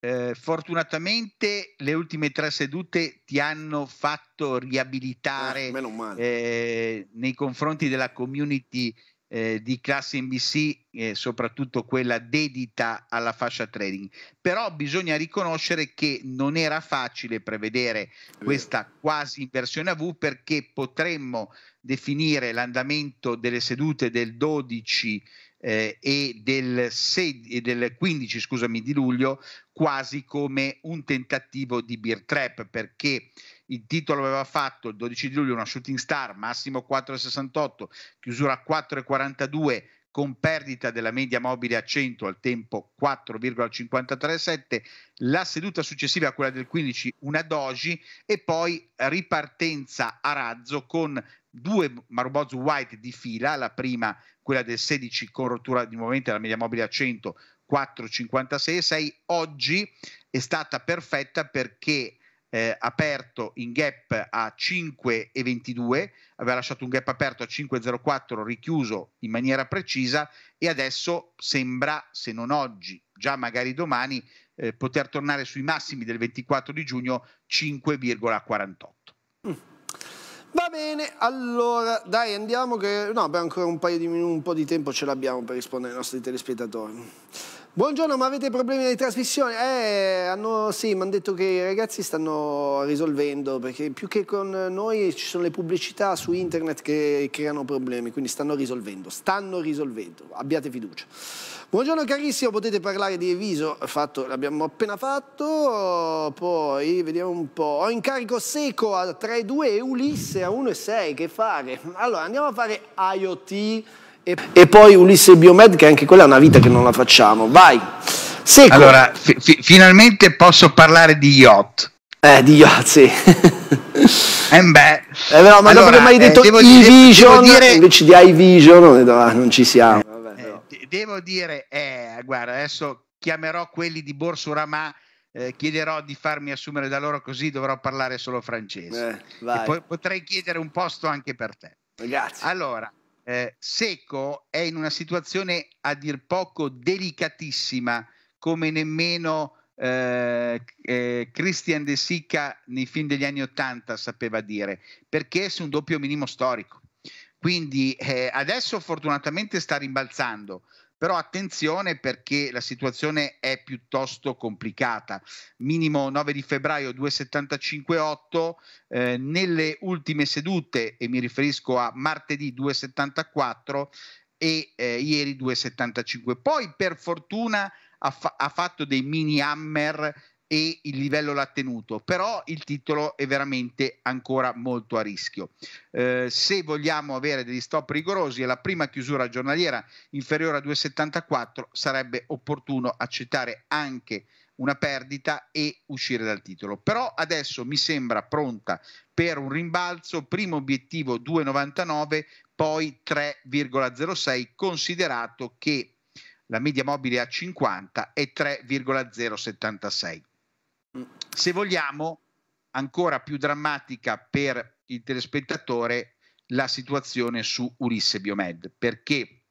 eh, fortunatamente le ultime tre sedute ti hanno fatto riabilitare eh, eh nei confronti della community eh, di classe NBC, eh, soprattutto quella dedita alla fascia trading. Però bisogna riconoscere che non era facile prevedere questa quasi inversione a V perché potremmo definire l'andamento delle sedute del 12 eh, e, del 16, e del 15 scusami, di luglio quasi come un tentativo di beer trap perché il titolo aveva fatto il 12 di luglio una shooting star, massimo 4,68, chiusura 4,42 con perdita della media mobile a 100 al tempo 4,537, la seduta successiva a quella del 15 una doji e poi ripartenza a razzo con due Marubozu White di fila, la prima quella del 16 con rottura di movimento della media mobile a 100 4,56,6 oggi è stata perfetta perché eh, aperto in gap a 5,22, aveva lasciato un gap aperto a 5,04 richiuso in maniera precisa e adesso sembra, se non oggi, già magari domani, eh, poter tornare sui massimi del 24 di giugno 5,48. Mm. Va bene, allora dai andiamo che... No, beh, ancora un paio di minuti, un po' di tempo ce l'abbiamo per rispondere ai nostri telespettatori. Buongiorno, ma avete problemi di trasmissione? Eh, hanno, sì, mi hanno detto che i ragazzi stanno risolvendo, perché più che con noi ci sono le pubblicità su internet che creano problemi, quindi stanno risolvendo, stanno risolvendo, abbiate fiducia. Buongiorno carissimo, potete parlare di Eviso, fatto, l'abbiamo appena fatto, poi vediamo un po'. Ho incarico Seco a 3,2 e Ulisse a 1,6, che fare? Allora, andiamo a fare IoT e, e poi Ulisse Biomed, che anche quella è una vita che non la facciamo. Vai. Seco. Allora, fi- fi- finalmente posso parlare di yacht. Eh, di yacht, sì. [laughs] eh beh. Eh, no, ma allora, dopo che mi hai eh, detto eh, devo, vision dire... invece di iVision, ah, non ci siamo. Vabbè, no. eh, devo dire, eh, guarda, adesso chiamerò quelli di Borsurama, eh, chiederò di farmi assumere da loro così dovrò parlare solo francese. Eh, poi potrei chiedere un posto anche per te. Grazie. Allora, eh, Secco è in una situazione a dir poco delicatissima, come nemmeno eh, eh, Christian De Sica nei film degli anni Ottanta sapeva dire, perché è su un doppio minimo storico. Quindi eh, adesso fortunatamente sta rimbalzando, però attenzione perché la situazione è piuttosto complicata. Minimo 9 di febbraio 2,75,8 eh, nelle ultime sedute e mi riferisco a martedì 2,74 e eh, ieri 2,75. Poi per fortuna ha, fa- ha, fatto dei mini hammer e il livello l'ha tenuto, però il titolo è veramente ancora molto a rischio. Eh, se vogliamo avere degli stop rigorosi e la prima chiusura giornaliera inferiore a 2,74 sarebbe opportuno accettare anche una perdita e uscire dal titolo. Però adesso mi sembra pronta per un rimbalzo, primo obiettivo 2,99, poi 3,06, considerato che la media mobile a 50 è 3,076 se vogliamo, ancora più drammatica per il telespettatore la situazione su Ulisse Biomed, perché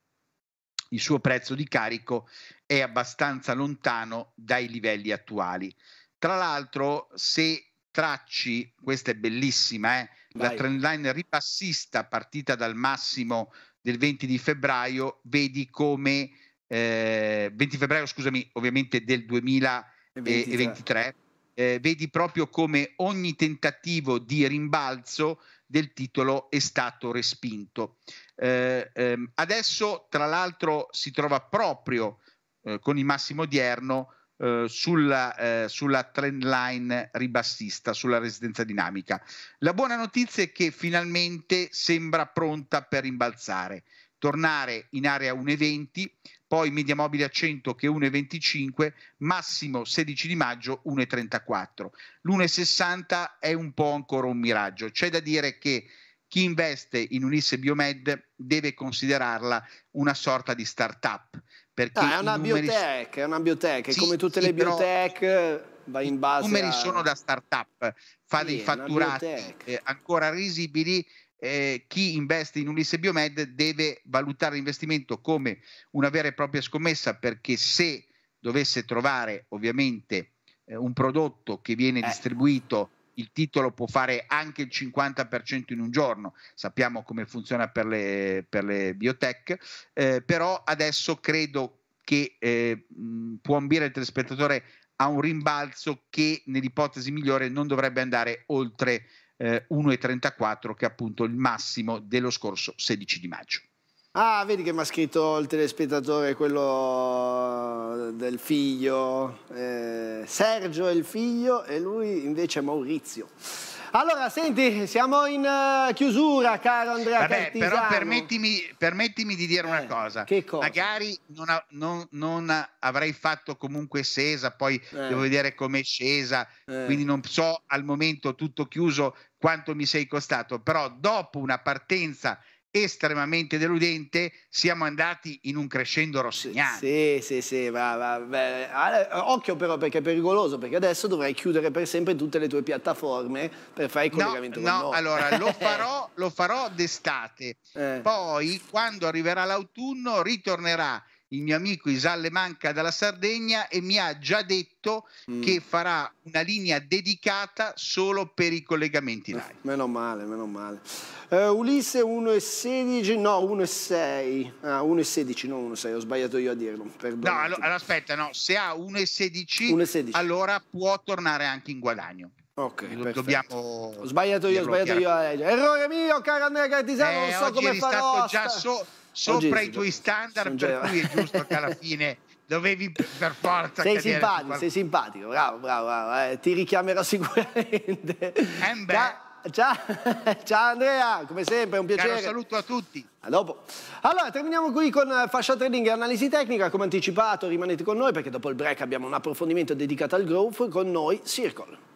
il suo prezzo di carico è abbastanza lontano dai livelli attuali. Tra l'altro, se tracci, questa è bellissima, eh, la trendline ripassista partita dal massimo del 20 di febbraio, vedi come eh, 20 febbraio, scusami, ovviamente del 2023 eh, vedi proprio come ogni tentativo di rimbalzo del titolo è stato respinto. Eh, ehm, adesso, tra l'altro, si trova proprio eh, con il massimo odierno eh, sulla, eh, sulla trend line ribassista, sulla resistenza dinamica. La buona notizia è che finalmente sembra pronta per rimbalzare tornare in area 1,20 poi media mobile a 100 che 1,25, massimo 16 di maggio 1,34. L'1,60 è un po' ancora un miraggio, c'è da dire che chi investe in Unisse Biomed deve considerarla una sorta di start-up. Perché ah, è una numeri... biotech, è una biotech, sì, come tutte sì, le biotech però... va in base a... I numeri sono da start-up, fa sì, dei fatturati eh, ancora risibili, eh, chi investe in Ulisse Biomed deve valutare l'investimento come una vera e propria scommessa perché se dovesse trovare ovviamente eh, un prodotto che viene eh. distribuito il titolo può fare anche il 50% in un giorno, sappiamo come funziona per le, per le biotech, eh, però adesso credo che eh, può ambire il telespettatore a un rimbalzo che nell'ipotesi migliore non dovrebbe andare oltre eh, 1,34 che è appunto il massimo dello scorso 16 di maggio. Ah, vedi che mi ha scritto il telespettatore, quello eh, del figlio. Eh, Sergio è il figlio e lui invece è Maurizio. Allora, senti, siamo in eh, chiusura, caro Andrea Vabbè, Cartisano. però permettimi, permettimi, di dire eh, una cosa. Che cosa? Magari non, non, non, avrei fatto comunque Sesa, poi eh. devo vedere com'è scesa, eh. quindi non so al momento tutto chiuso quanto mi sei costato, però dopo una partenza estremamente deludente, siamo andati in un crescendo rossignano. Sì, sì, sì, va, va, occhio però perché è pericoloso, perché adesso dovrai chiudere per sempre tutte le tue piattaforme per fare il collegamento. No, no allora lo [laughs] eh. farò, lo farò d'estate, eh. poi quando arriverà l'autunno ritornerà il mio amico Isalle Manca dalla Sardegna e mi ha già detto mm. che farà una linea dedicata solo per i collegamenti eh, live. Eh, meno male, meno male. Uh, Ulisse 1,16, no 1,6, ah 1,16, non 1,6, ho sbagliato io a dirlo, perdono. No, allora aspetta, no, se ha 1,16 allora può tornare anche in guadagno. Ok, dobbiamo... Ho sbagliato io, ho sbagliato io a leggere. Errore mio, caro Andrea Cartisano, eh, non so come farò. È stato già so sopra i tuoi standard, per cui è [laughs] giusto che alla fine dovevi per forza sei simpatico, sei simpatico, bravo, bravo, bravo. Eh, ti richiamerò [laughs] sicuramente. Da... Eh, ciao, ciao Andrea, come sempre, è un piacere. Un saluto a tutti. A dopo. Allora, terminiamo qui con eh, fascia trading e analisi tecnica. Come anticipato, rimanete con noi perché dopo il break abbiamo un approfondimento dedicato al growth con noi Circle.